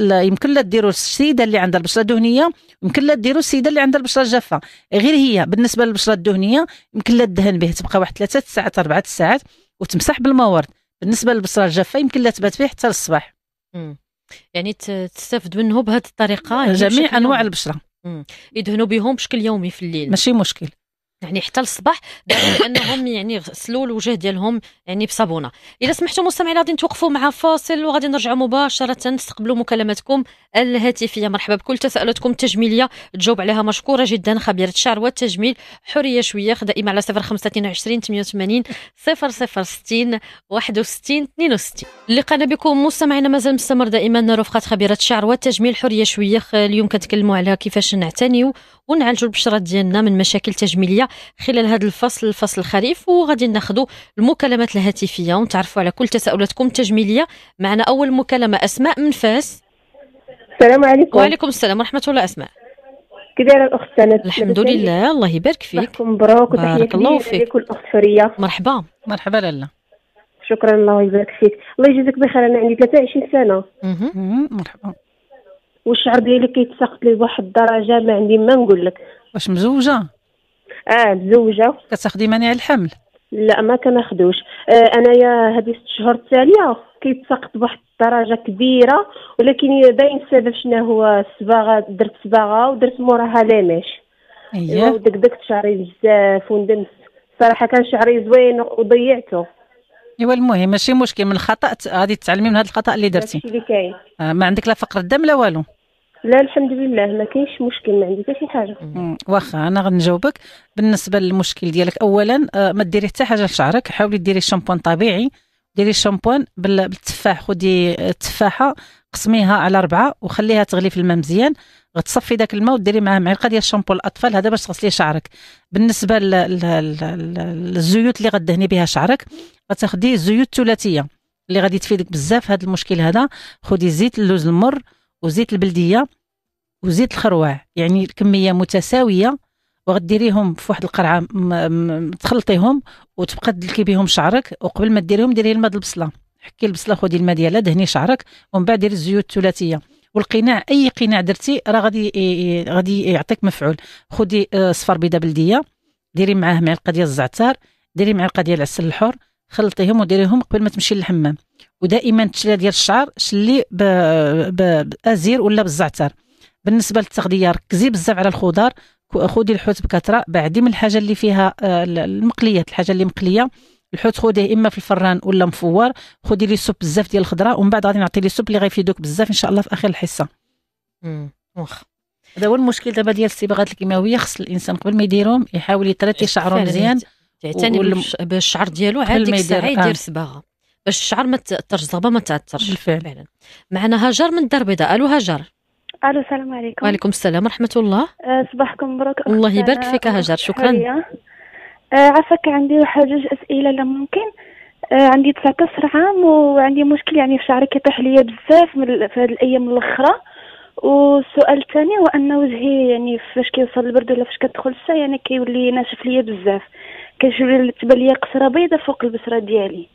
يمكن لا ديروا السيده اللي عندها البشره دهنيه يمكن لا ديروا السيده اللي عندها البشره جافه غير هي بالنسبه للبشره الدهنيه يمكن لا تدهن به تبقى واحد ثلاثه ساعات اربعه ساعات وتمسح بالموارد بالنسبه للبشره الجافه يمكن لا تبات فيه حتى للصباح يعني تستافد منه بهذه الطريقه يعني جميع انواع البشره يدهنوا بهم بشكل يومي في الليل ماشي مشكل يعني حتى الصباح لانهم يعني غسلوا الوجه ديالهم يعني بصابونه الا سمحتوا مستمعينا غادي نتوقفوا مع فاصل وغادي نرجعوا مباشره نستقبلوا مكالماتكم الهاتفيه مرحبا بكل تساؤلاتكم التجميليه تجاوب عليها مشكوره جدا خبيره الشعر والتجميل حريه شويه دائما على 0522 88 0060 61 62 لقانا بكم مستمعينا مازال مستمر دائما رفقه خبيره الشعر والتجميل حريه شويه اليوم كنتكلموا على كيفاش نعتنيو ونعالجوا البشره ديالنا من مشاكل تجميليه خلال هذا الفصل الفصل الخريف وغادي ناخذوا المكالمات الهاتفيه ونتعرفوا على كل تساؤلاتكم التجميليه معنا اول مكالمه اسماء من فاس السلام عليكم وعليكم السلام ورحمه الله اسماء كي دايره الاخت سنة الحمد لله الله يبارك فيك مبروك بارك الله فيك اخت فريه مرحبا مرحبا لاله شكرا الله يبارك فيك الله يجزيك بخير انا عندي 23 سنه اها مرحبا والشعر ديالي كيتساقط لي بواحد الدرجه ما عندي ما نقول لك واش مزوجه اه مزوجه كتاخدي مانع الحمل لا ما كناخدوش آه انايا هذه ست شهور التاليه كيتسقط بواحد الدرجه كبيره ولكن باين السبب شنو هو الصباغه درت صباغه ودرت موراها لاماش اييه أيوة. ودكدكت شعري بزاف وندمت صراحه كان شعري زوين وضيعته ايوا المهم ماشي مشكل من الخطا غادي تتعلمي من هذا الخطا اللي درتي اللي كاين آه ما عندك لا فقر الدم لا والو لا الحمد لله ما كاينش مشكل ما عندي حتى شي حاجه واخا انا غنجاوبك بالنسبه للمشكل ديالك اولا آه، ما ديري حتى حاجه لشعرك حاولي ديري الشامبوان طبيعي ديري الشامبوان بالتفاح خدي التفاحه قسميها على ربعه وخليها تغلي في الماء مزيان غتصفي داك الماء وديري معاه معلقه ديال الشامبو الاطفال هذا باش تغسلي شعرك بالنسبه للزيوت اللي غدهني بها شعرك غتاخدي زيوت ثلاثيه اللي غادي تفيدك بزاف هذا المشكل هذا خدي زيت اللوز المر وزيت البلديه وزيت الخروع يعني الكميه متساويه وغديريهم في واحد القرعه تخلطيهم وتبقى تدلكي بهم شعرك وقبل ما ديريهم ديري الماء البصله حكي البصله خدي الماء ديالها دهني شعرك ومن بعد ديري الزيوت الثلاثيه والقناع اي قناع درتي راه غادي غادي يعطيك مفعول خدي آه، صفر بيضه بلديه ديري معاه معلقه ديال الزعتر ديري معلقه ديال العسل الحر خلطيهم وديريهم قبل ما تمشي للحمام ودائما التشليه ديال الشعر شلي بازير ولا بالزعتر بالنسبه للتغذيه ركزي بزاف على الخضار خذي الحوت بكثره بعدي من الحاجه اللي فيها آه، المقليات الحاجه اللي مقليه الحوت خديه اما في الفران ولا مفور خدي لي سوب بزاف ديال الخضره ومن بعد غادي نعطي لي سوب اللي غيفيدوك بزاف ان شاء الله في اخر الحصه واخا هذا هو المشكل دابا ديال الصباغات الكيماويه خص الانسان قبل ما يديرهم يحاول يترتي شعره مزيان تعتني وال... بالشعر ديالو عاد ديك الساعه يدير صباغه باش الشعر ما تاثرش الزغبه ما تاثرش بالفعل فعلا معنا هاجر من الدار البيضاء الو هاجر الو السلام عليكم وعليكم السلام ورحمه الله أه، صباحكم مبروك الله يبارك فيك هاجر شكرا أه، عفاك عندي واحد جوج اسئله لا ممكن أه، عندي 19 عام وعندي مشكل يعني في شعري كيطيح ليا بزاف من في هاد الايام الاخرى والسؤال الثاني هو ان وجهي يعني فاش كيوصل البرد ولا فاش كتدخل الشتا يعني كيولي ناشف ليا بزاف كتجي تبان ليا قصره بيضه فوق البصره ديالي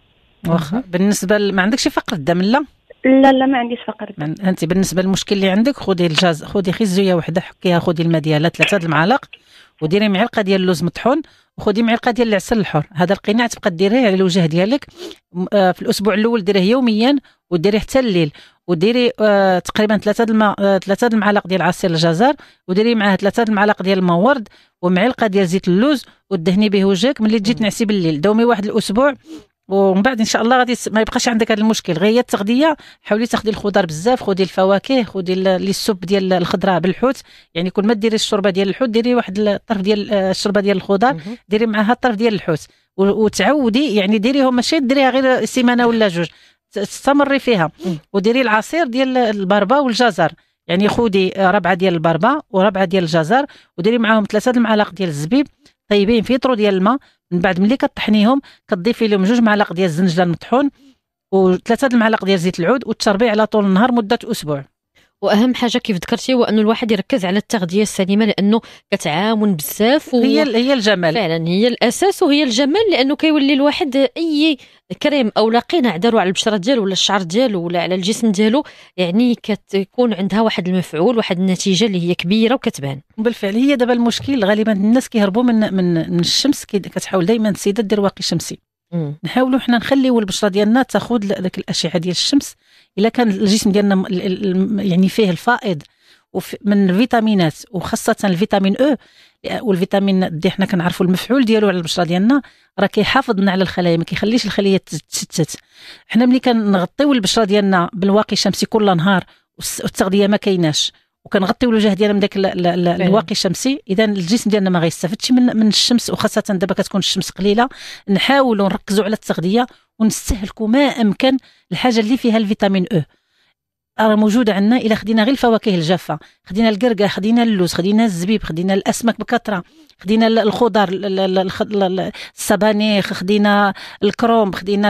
واخا بالنسبه ل... ما عندكش فقر الدم لا لا لا ما عنديش فقر الدم انت بالنسبه للمشكل اللي عندك خذي الجاز خذي خزويه وحده حكيها خذي الماء ديالها ثلاثه المعالق وديري معلقه ديال اللوز مطحون وخذي معلقه ديال العسل الحر هذا القناع تبقى ديريه على الوجه ديالك آه، في الاسبوع الاول ديريه يوميا وديريه حتى الليل وديري آه تقريبا ثلاثه الماء آه، ثلاثه المعالق ديال عصير الجزر وديري معاه ثلاثه المعالق ديال الماء ورد ومعلقه ديال زيت اللوز ودهني به وجهك ملي تجي تنعسي بالليل دومي واحد الاسبوع ومن بعد ان شاء الله غادي ما يبقاش عندك هذا المشكل غير هي التغذيه حاولي تاخدي الخضر بزاف خدي الفواكه خدي لي السب ديال الخضراء بالحوت يعني كل ما ديري الشوربه ديال الحوت ديري واحد الطرف ديال آه، الشوربه ديال الخضر ديري معها الطرف ديال الحوت وتعودي يعني ديريهم ماشي ديريها غير سيمانه ولا جوج تستمري فيها وديري العصير ديال البربه والجزر يعني خودي ربعه ديال البربه وربعه ديال الجزر وديري معاهم ثلاثه المعالق ديال الزبيب طيبين فيطرو ديال الماء من بعد ملي كطحنيهم كتضيفي لهم جوج معالق ديال الزنجله المطحون وثلاثه المعالق ديال زيت العود وتشربيه على طول النهار مده اسبوع واهم حاجه كيف ذكرتي هو انه الواحد يركز على التغذيه السليمه لانه كتعاون بزاف و... هي هي الجمال فعلا هي الاساس وهي الجمال لانه كيولي الواحد اي كريم او لقينا داروا على البشره ديالو ولا الشعر ديالو ولا على الجسم ديالو يعني كتكون عندها واحد المفعول واحد النتيجه اللي هي كبيره وكتبان بالفعل هي دابا المشكل غالبا الناس كيهربوا من من الشمس كتحاول دائما السيده دير واقي شمسي نحاولوا حنا نخليو البشره ديالنا تاخذ ذاك الاشعه ديال الشمس الا كان الجسم ديالنا يعني فيه الفائض من الفيتامينات وخاصه الفيتامين او والفيتامين دي حنا كنعرفوا المفعول ديالو على البشره ديالنا راه كيحافظنا على الخلايا ما كيخليش الخليه تتشتت حنا ملي كنغطيو البشره ديالنا بالواقي الشمسي كل نهار والتغذيه ما كايناش وكنغطيو الوجه ديالنا من داك الواقي الشمسي اذا الجسم ديالنا ما غيستافدش من من الشمس وخاصه دابا كتكون الشمس قليله نحاولوا نركزوا على التغذيه ونستهلكوا ما امكن الحاجه اللي فيها الفيتامين او راه موجوده عندنا الا خدينا غير الفواكه الجافه خدينا القرقه خدينا اللوز خدينا الزبيب خدينا الاسماك بكثره خدينا الخضر الصبانيخ خدينا الكروم خدينا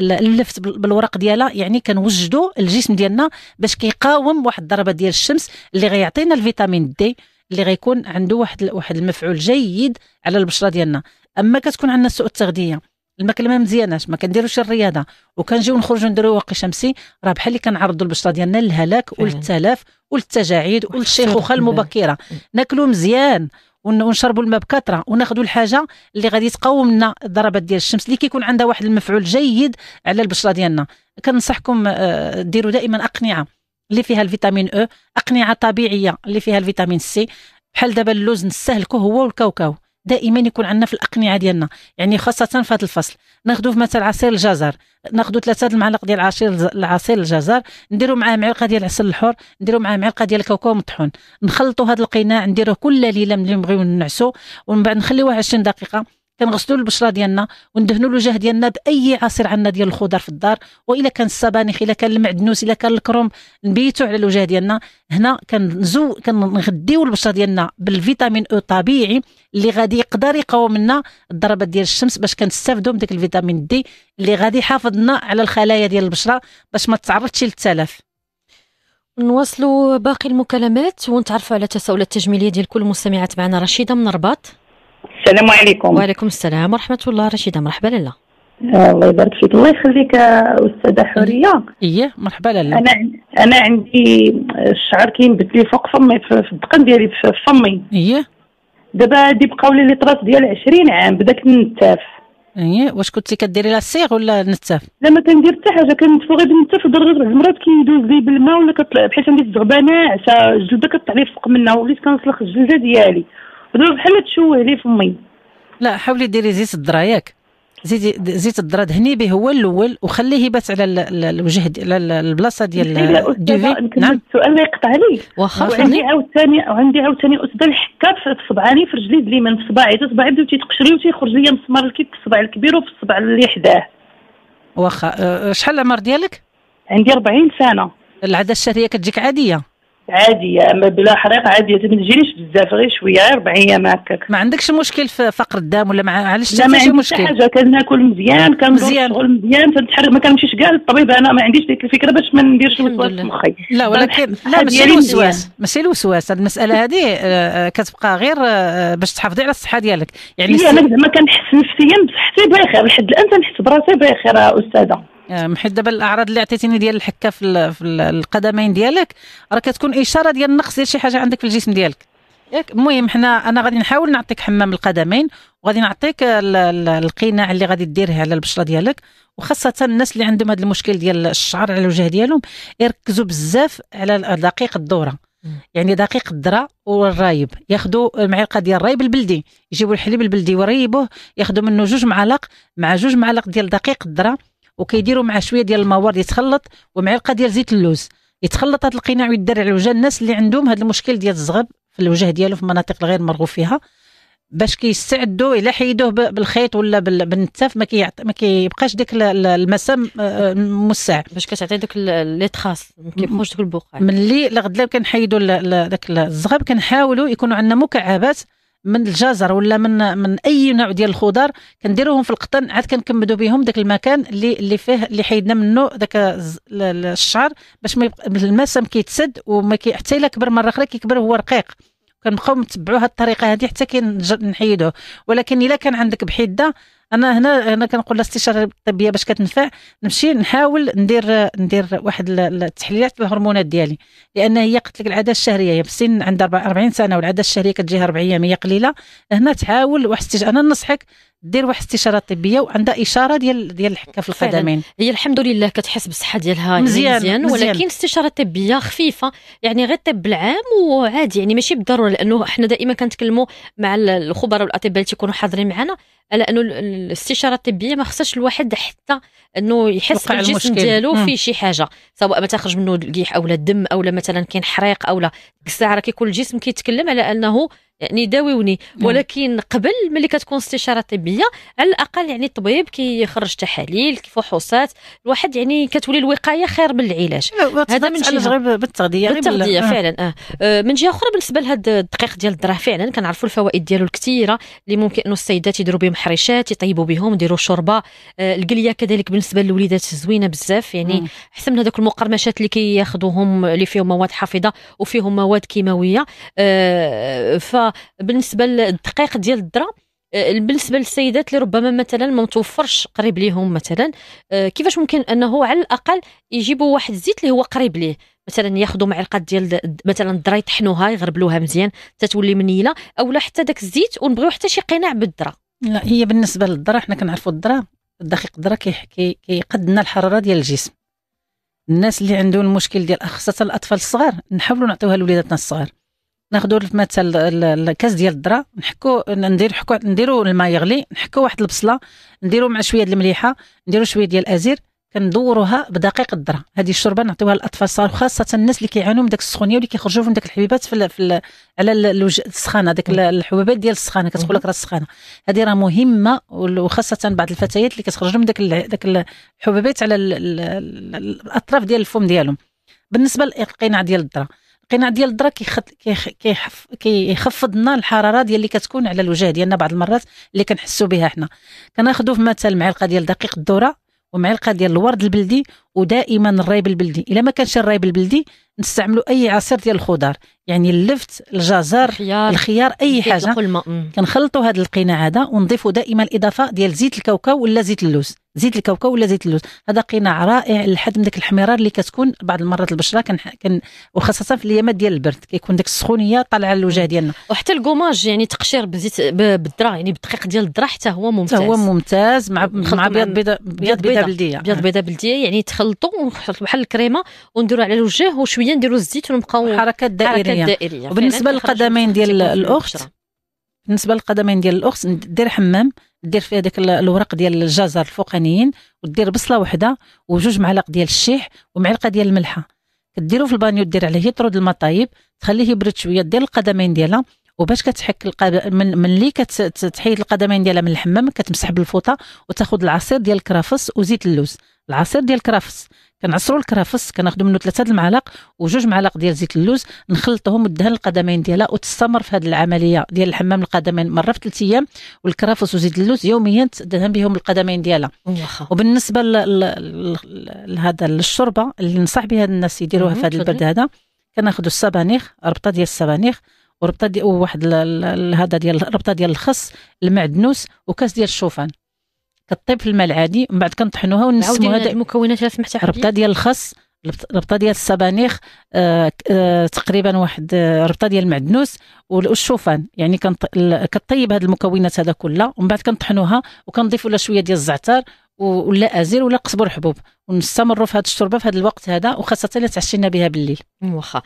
اللفت بالورق ديالها يعني كنوجدوا الجسم ديالنا باش كيقاوم واحد الضربه ديال الشمس اللي غيعطينا الفيتامين دي اللي غيكون عنده واحد واحد المفعول جيد على البشره ديالنا اما كتكون عندنا سوء التغذيه الماكله ما مزياناش ما كنديروش الرياضه وكنجيو نخرجوا نديروا واقي شمسي راه بحال اللي كنعرضوا البشره ديالنا للهلاك وللتلف وللتجاعيد وللشيخوخه المبكره ناكلوا مزيان ونشربوا الماء بكثره وناخذوا الحاجه اللي غادي تقاوم لنا الضربات ديال الشمس اللي كيكون عندها واحد المفعول جيد على البشره ديالنا كنصحكم آه، ديروا دائما اقنعه اللي فيها الفيتامين او اقنعه طبيعيه اللي فيها الفيتامين سي بحال دابا اللوز نستهلكه هو والكاوكاو دائما يكون عندنا في الاقنعه ديالنا يعني خاصه في هذا الفصل ناخذوا في مثلا عصير الجزر ناخذوا ثلاثه المعالق ديال عصير العصير الجزر نديروا معاه معلقه ديال العسل الحر نديروا معاه معلقه ديال الكاوكاو مطحون نخلطوا هذا القناع نديروه كل ليله ملي نبغيو نعسو ومن بعد نخليوه 20 دقيقه كنغسلوا البشره ديالنا وندهنوا الوجه ديالنا باي عصير عندنا ديال الخضر في الدار والا كان السبانخ الا كان المعدنوس الا كان الكروم نبيتو على الوجه ديالنا هنا كنزو كنغديو البشره ديالنا بالفيتامين او طبيعي اللي غادي يقدر يقاوم لنا الضربات ديال الشمس باش كنستافدوا من داك الفيتامين دي اللي غادي يحافظنا على الخلايا ديال البشره باش ما تعرضش للتلف نواصلوا باقي المكالمات ونتعرفوا على التساؤلات التجميليه ديال كل مستمعات معنا رشيده من الرباط السلام عليكم وعليكم السلام ورحمه الله رشيده مرحبا لاله آه، الله يبارك فيك الله يخليك استاذه حوريه ايه مرحبا لاله انا انا عندي الشعر كينبت لي فوق فمي في الدقن ديالي في فمي ايه دابا دي بقاو لي لي طراس ديال 20 عام بداك النتاف ايه واش كنتي كديري لا سيغ ولا نتاف لا ما كندير حتى حاجه كنتفو غير بالنتاف لدرجه المرات كيدوز لي بالماء ولا كطلع بحيث عندي الزغبانه عشا الجلده كطلع لي فوق منها وليت كنسلخ الجلده ديالي بدلو بحال تشوه لي فمي لا حاولي ديري زيت الذره ياك زيت زيت الذره دهني به هو الاول وخليه يبات على الوجه على البلاصه ديال الدوفي نعم السؤال اللي يقطع لي واخا وعندي عاوتاني وعندي عاوتاني اسده الحكه في صبعاني في رجلي اليمين في صباعي صباعي بداو تيتقشري وتيخرج لي مسمار كي في الصباع الكبير وفي الصباع اللي حداه واخا أه، أه، شحال العمر ديالك عندي 40 سنه العاده الشهريه كتجيك عاديه عاديه اما بلا حريق عاديه ما تجريش بزاف غير شويه غير اربع ايام هكاك ما عندكش مشكل في فقر الدم ولا مع علاش لا ما عنديش حاجه كناكل مزيان كندور شغل مزيان تنتحرك ما كنمشيش كاع للطبيب انا ما عنديش ديك الفكره باش ما نديرش الوسواس في مخي لا ولكن لا ماشي الوسواس ماشي الوسواس المساله هذه آه، آه، كتبقى غير آه، باش تحافظي على الصحه ديالك يعني إيه، انا زعما كنحس نفسيا بصحتي بخير لحد الان تنحس براسي بخير استاذه آه، حيت دابا الاعراض اللي عطيتيني ديال الحكه في, في القدمين ديالك راه كتكون اشاره ديال النقص ديال شي حاجه عندك في الجسم ديالك ياك المهم حنا انا غادي نحاول نعطيك حمام القدمين وغادي نعطيك القناع اللي غادي ديرها على البشره ديالك وخاصه الناس اللي عندهم هذا المشكل ديال الشعر على الوجه ديالهم يركزوا بزاف على دقيق الدوره يعني دقيق الذره والرايب ياخذوا معلقه ديال الرايب البلدي يجيبوا الحليب البلدي وريبوه ياخذوا منه جوج معالق مع جوج معالق ديال دقيق الذره وكيديروا معاه شويه ديال الموارد يتخلط ومعلقه ديال زيت اللوز يتخلط هذا القناع ويدار على وجه الناس اللي عندهم هذا المشكل ديال الزغب في الوجه ديالو في المناطق الغير مرغوب فيها باش كيستعدوا الا حيدوه بالخيط ولا بالنتاف ما كيعط ما كيبقاش داك المسام آه، موسع باش كتعطي دوك لي تراس ما كيبقوش البقع ملي لغدا كنحيدوا داك الزغب كنحاولوا يكونوا عندنا مكعبات من الجزر ولا من من اي نوع ديال الخضر كنديروهم في القطن عاد كنكمدوا بهم ذاك المكان اللي اللي فيه اللي حيدنا منه ذاك الشعر باش ما الماء ما كيتسد وما حتى الا كبر مره اخرى كيكبر هو رقيق كنبقاو نتبعوا هذه الطريقه هذه حتى كنحيدوه ولكن الا كان عندك بحده انا هنا انا كنقول الاستشاره الطبيه باش كتنفع نمشي نحاول ندير ندير واحد التحليلات الهرمونات ديالي لان هي قلت لك العاده الشهريه هي يعني في عند 40 سنه والعاده الشهريه كتجيها 4 ايام هي قليله هنا تحاول واحد انا ننصحك دير واحد الاستشاره طبيه وعندها اشاره ديال ديال الحكه في القدمين هي الحمد لله كتحس بالصحه ديالها يعني مزيان, مزيان ولكن استشاره طبيه خفيفه يعني غير الطب العام وعادي يعني ماشي بالضروره لانه حنا دائما كنتكلموا مع الخبراء والاطباء اللي تيكونوا حاضرين معنا على انه الاستشاره الطبيه ما خصهاش الواحد حتى انه يحس بالجسم ديالو في شي حاجه سواء ما تخرج منه القيح او الدم او مثلا كاين حريق او لا الساعه راه كيكون الجسم كيتكلم على انه يعني داويوني نعم. ولكن قبل ملي كتكون استشاره طبيه على الاقل يعني الطبيب كيخرج تحاليل فحوصات الواحد يعني كتولي الوقايه خير من العلاج هذا من جهه غير بالتغذيه بالتغذيه فعلا آه. آه. من جهه اخرى بالنسبه لهذا الدقيق ديال الذره فعلا كنعرفوا الفوائد ديالو الكثيره اللي ممكن انه السيدات يديروا بهم حريشات يطيبوا بهم يديروا شوربه آه القليه كذلك بالنسبه للوليدات زوينه بزاف يعني احسن من هذوك المقرمشات اللي كياخذوهم اللي فيهم مواد حافظه وفيهم مواد كيماويه آه ف بالنسبه للدقيق ديال الذره آه، بالنسبه للسيدات اللي ربما مثلا ما متوفرش قريب ليهم مثلا آه، كيفاش ممكن انه على الاقل يجيبوا واحد الزيت اللي هو قريب ليه مثلا ياخذوا معلقه ديال مثلا الذره يطحنوها يغربلوها مزيان تتولي منيله اولا حتى داك الزيت ونبغيو حتى شي قناع بالذره لا هي بالنسبه للذره حنا كنعرفوا الذره الدقيق الذره كي كيقد لنا الحراره ديال الجسم الناس اللي عندهم المشكل ديال خاصه الاطفال الصغار نحاولوا نعطيوها لوليداتنا الصغار ناخذوا مثلا الكاس ديال الذره نحكو ندير حكو نديروا الماء يغلي نحكو واحد البصله نديروا مع شويه المليحه نديروا شويه ديال الازير كندوروها بدقيق الذره هذه الشوربه نعطيوها للاطفال الصغار وخاصه الناس اللي كيعانوا من داك السخونيه واللي كيخرجوا من داك الحبيبات في, الـ في الـ على السخانه داك الحبيبات ديال السخانه كتقول لك راه السخانه هذه راه مهمه وخاصه بعض الفتيات اللي كتخرجوا من داك داك الحبيبات على الـ الاطراف ديال الفم ديالهم بالنسبه للاقناع ديال الذره القناع ديال الذره كيخفض لنا الحراره ديال اللي كتكون على الوجه ديالنا بعض المرات اللي كنحسوا بها حنا كناخذوا في مثل معلقه ديال دقيق الذره ومعلقه ديال الورد البلدي ودائما الريب البلدي الا ما كانش الريب البلدي نستعملوا اي عصير ديال الخضار يعني اللفت الجزر الخيار, الخيار اي حاجه كنخلطوا هذا القناع هذا ونضيفوا دائما الاضافه ديال زيت الكاوكاو ولا زيت اللوز زيت الكاوكاو ولا زيت اللوز هذا قناع رائع لحد من ديك الحميرار اللي كتكون بعض المرات البشره كان, كن وخاصه في الايامات ديال البرد كيكون ديك السخونيه طالعه على الوجه ديالنا وحتى الكوماج يعني تقشير بزيت بالذره يعني بالدقيق ديال الذره حتى هو ممتاز حتى هو ممتاز مع مع بيض بيضه بيض بيضه بلديه بيض بيضه بلديه يعني تخلطوا ونحط بحال الكريمه ونديرو على الوجه وشويه نديرو الزيت ونبقاو حركات دائريه حركات دائريه وبالنسبه للقدمين ديال الاخت بالنسبه للقدمين ديال الاخت دير حمام دير فيه هذاك الوراق ديال الجزر الفوقانيين ودير بصله وحده وجوج معالق ديال الشيح ومعلقه ديال الملحه كديرو في البانيو دير عليه طرود الماء طايب تخليه يبرد شويه دير القدمين ديالها وباش كتحك القد... من ملي كتحيد القدمين ديالها من الحمام كتمسح بالفوطه وتاخذ العصير ديال الكرافس وزيت اللوز العصير ديال الكرافس كنعصروا الكرافس كناخذوا منه ثلاثه المعالق وجوج معالق ديال زيت اللوز نخلطهم ودهن القدمين ديالها وتستمر في هذه العمليه ديال الحمام القدمين مره في ثلاث ايام والكرافس وزيت اللوز يوميا تدهن بهم القدمين ديالها وبالنسبه لهذا الشوربه اللي ننصح بها الناس يديروها في هذا البرد هذا كناخذوا السبانيخ ربطه ديال السبانيخ وربطه دي واحد هذا ديال ربطه ديال الخس المعدنوس وكاس ديال الشوفان كطيب في الماء العادي من بعد كنطحنوها ونسموها المكونات سمحتي ربطه ديال الخس ربطه ديال الصبانيخ آه آه تقريبا واحد آه، ربطه ديال المعدنوس والشوفان يعني كنطيب هاد المكونات هذا كله ومن بعد كنطحنوها وكنضيفوا لها شويه ديال الزعتر ولا ازير ولا قصبر حبوب ونستمروا في هذه الشوربه في هذا الوقت هذا وخاصه الا تعشينا بها بالليل واخا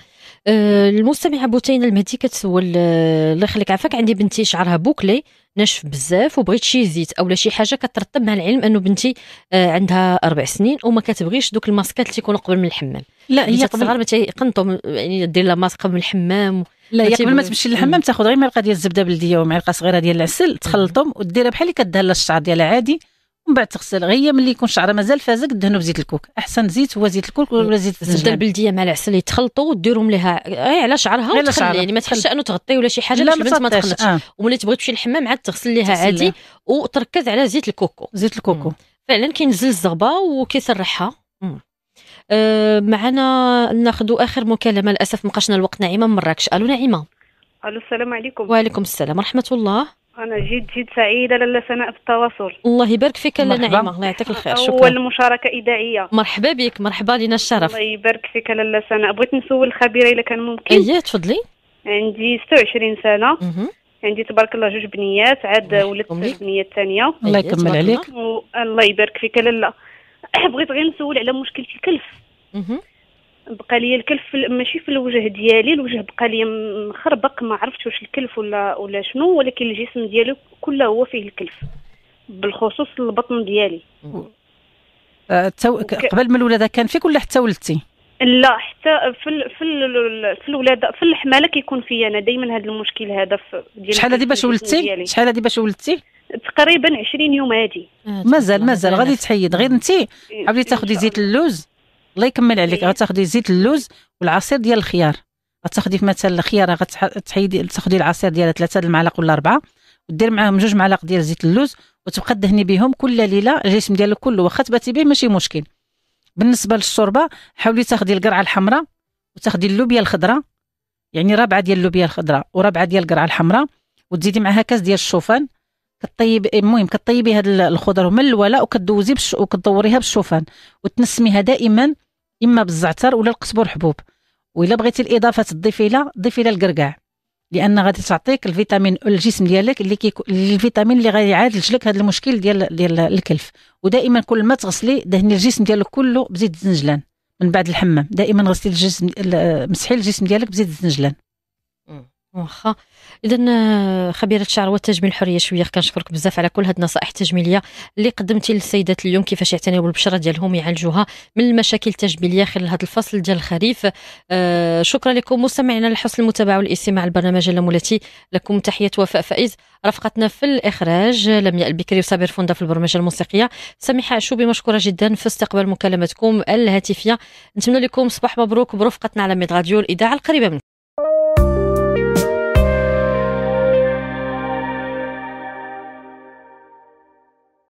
أه المستمعه بوتين المهدي كتسول أه، الله يخليك عافاك عندي بنتي شعرها بوكلي ناشف بزاف وبغيت شي زيت اولا شي حاجه كترطب مع العلم انه بنتي آه عندها اربع سنين وما كتبغيش دوك الماسكات اللي تيكونوا قبل من الحمام لا هي قبل ما تيقنطوا يعني دير لها ماسك قبل من الحمام لا هي قبل ما تمشي للحمام تاخذ غير ملعقه ديال الزبده بلديه ومعلقه صغيره ديال العسل تخلطهم وديرها بحال اللي كدير الشعر ديالها عادي من بعد تغسل غير ملي يكون شعرها مازال فازك دهنو بزيت الكوك احسن زيت هو زيت الكوك ولا زيت الزنجبيل البلديه مع العسل يتخلطوا وديرهم لها اي على شعرها وتخلي يعني ما تخليش انه تغطي ولا شي حاجه باش ما تخلطش آه. وملي تبغي تمشي للحمام عاد تغسل ليها عادي وتركز على زيت الكوكو زيت الكوكو فعلا كينزل الزغبه وكيسرحها أه، معنا ناخذ اخر مكالمه للاسف مقاشنا الوقت نعيمه من مراكش الو نعيمه الو السلام عليكم وعليكم السلام ورحمه الله أنا جد جد سعيدة لالا سناء في التواصل الله يبارك فيك لالا نعيمة الله يعطيك الخير شكرا أول مشاركة إذاعية مرحبا بك مرحبا لنا الشرف الله يبارك فيك لالا سناء بغيت نسول الخبيرة إلا كان ممكن اييه تفضلي عندي 26 سنة م-م. عندي تبارك الله جوج بنيات عاد ولدت البنية الثانية الله يكمل عليك الله يبارك فيك لالا بغيت غير نسول على مشكلة الكلف بقى لي الكلف ماشي في الوجه ديالي الوجه بقى لي مخربق ما عرفتش واش الكلف ولا ولا شنو ولكن الجسم ديالي كله هو فيه الكلف بالخصوص البطن ديالي أه تو... وك... قبل من الولاده كان فيك ولا حتى ولدتي لا حتى في الـ في الـ في الولاده في الحماله كيكون فيا انا دائما هذا المشكل هذا ديال شحال هذه باش ولدتي شحال هذه باش ولدتي تقريبا 20 يوم هادي مازال مازال غادي تحيد غير انت حاولي إيه، تاخذي زيت اللوز الله يكمل عليك إيه. غتاخدي زيت اللوز والعصير ديال الخيار غتاخدي مثلا الخيار غتحيدي تاخدي العصير ديالها ثلاثه المعالق ولا اربعه ودير معاهم جوج معالق ديال زيت اللوز وتبقى دهني بهم كل ليله الجسم ديالك كله واخا تباتي به ماشي مشكل بالنسبه للشوربه حاولي تاخدي القرعه الحمراء وتاخدي اللوبيا الخضراء يعني ربعه ديال اللوبيا الخضراء وربعه ديال القرعه الحمراء وتزيدي معها كاس ديال الشوفان كطيب المهم كطيبي هاد الخضر من الولاء وكدوزي وكدوريها بالشوفان وتنسميها دائما اما بالزعتر ولا القزبر حبوب وإلا بغيتي الاضافه تضيفي لها ضيفي لها الكركاع لان غادي تعطيك الفيتامين الجسم ديالك اللي كيكو الفيتامين اللي غادي يعالج لك هذا المشكل ديال ديال الكلف ودائما كل ما تغسلي دهني الجسم ديالك كله بزيت الزنجلان من بعد الحمام دائما غسلي الجسم مسحي الجسم ديالك بزيت الزنجلان واخا اذا آه، خبيره الشعر والتجميل الحريه شويه كنشكرك بزاف على كل هاد النصائح التجميليه اللي قدمتي للسيدات اليوم كيفاش يعتنيوا بالبشره ديالهم يعالجوها من المشاكل التجميليه خلال هذا الفصل ديال الخريف آه شكرا لكم مستمعينا لحسن المتابعه والاستماع لبرنامج لمولاتي لكم تحيه وفاء فائز رفقتنا في الاخراج لمياء البكري وصابر فوندا في البرمجه الموسيقيه سميحه عشوبي مشكوره جدا في استقبال مكالمتكم الهاتفيه نتمنى لكم صباح مبروك برفقتنا على ميد راديو الاذاعه القريبه منكم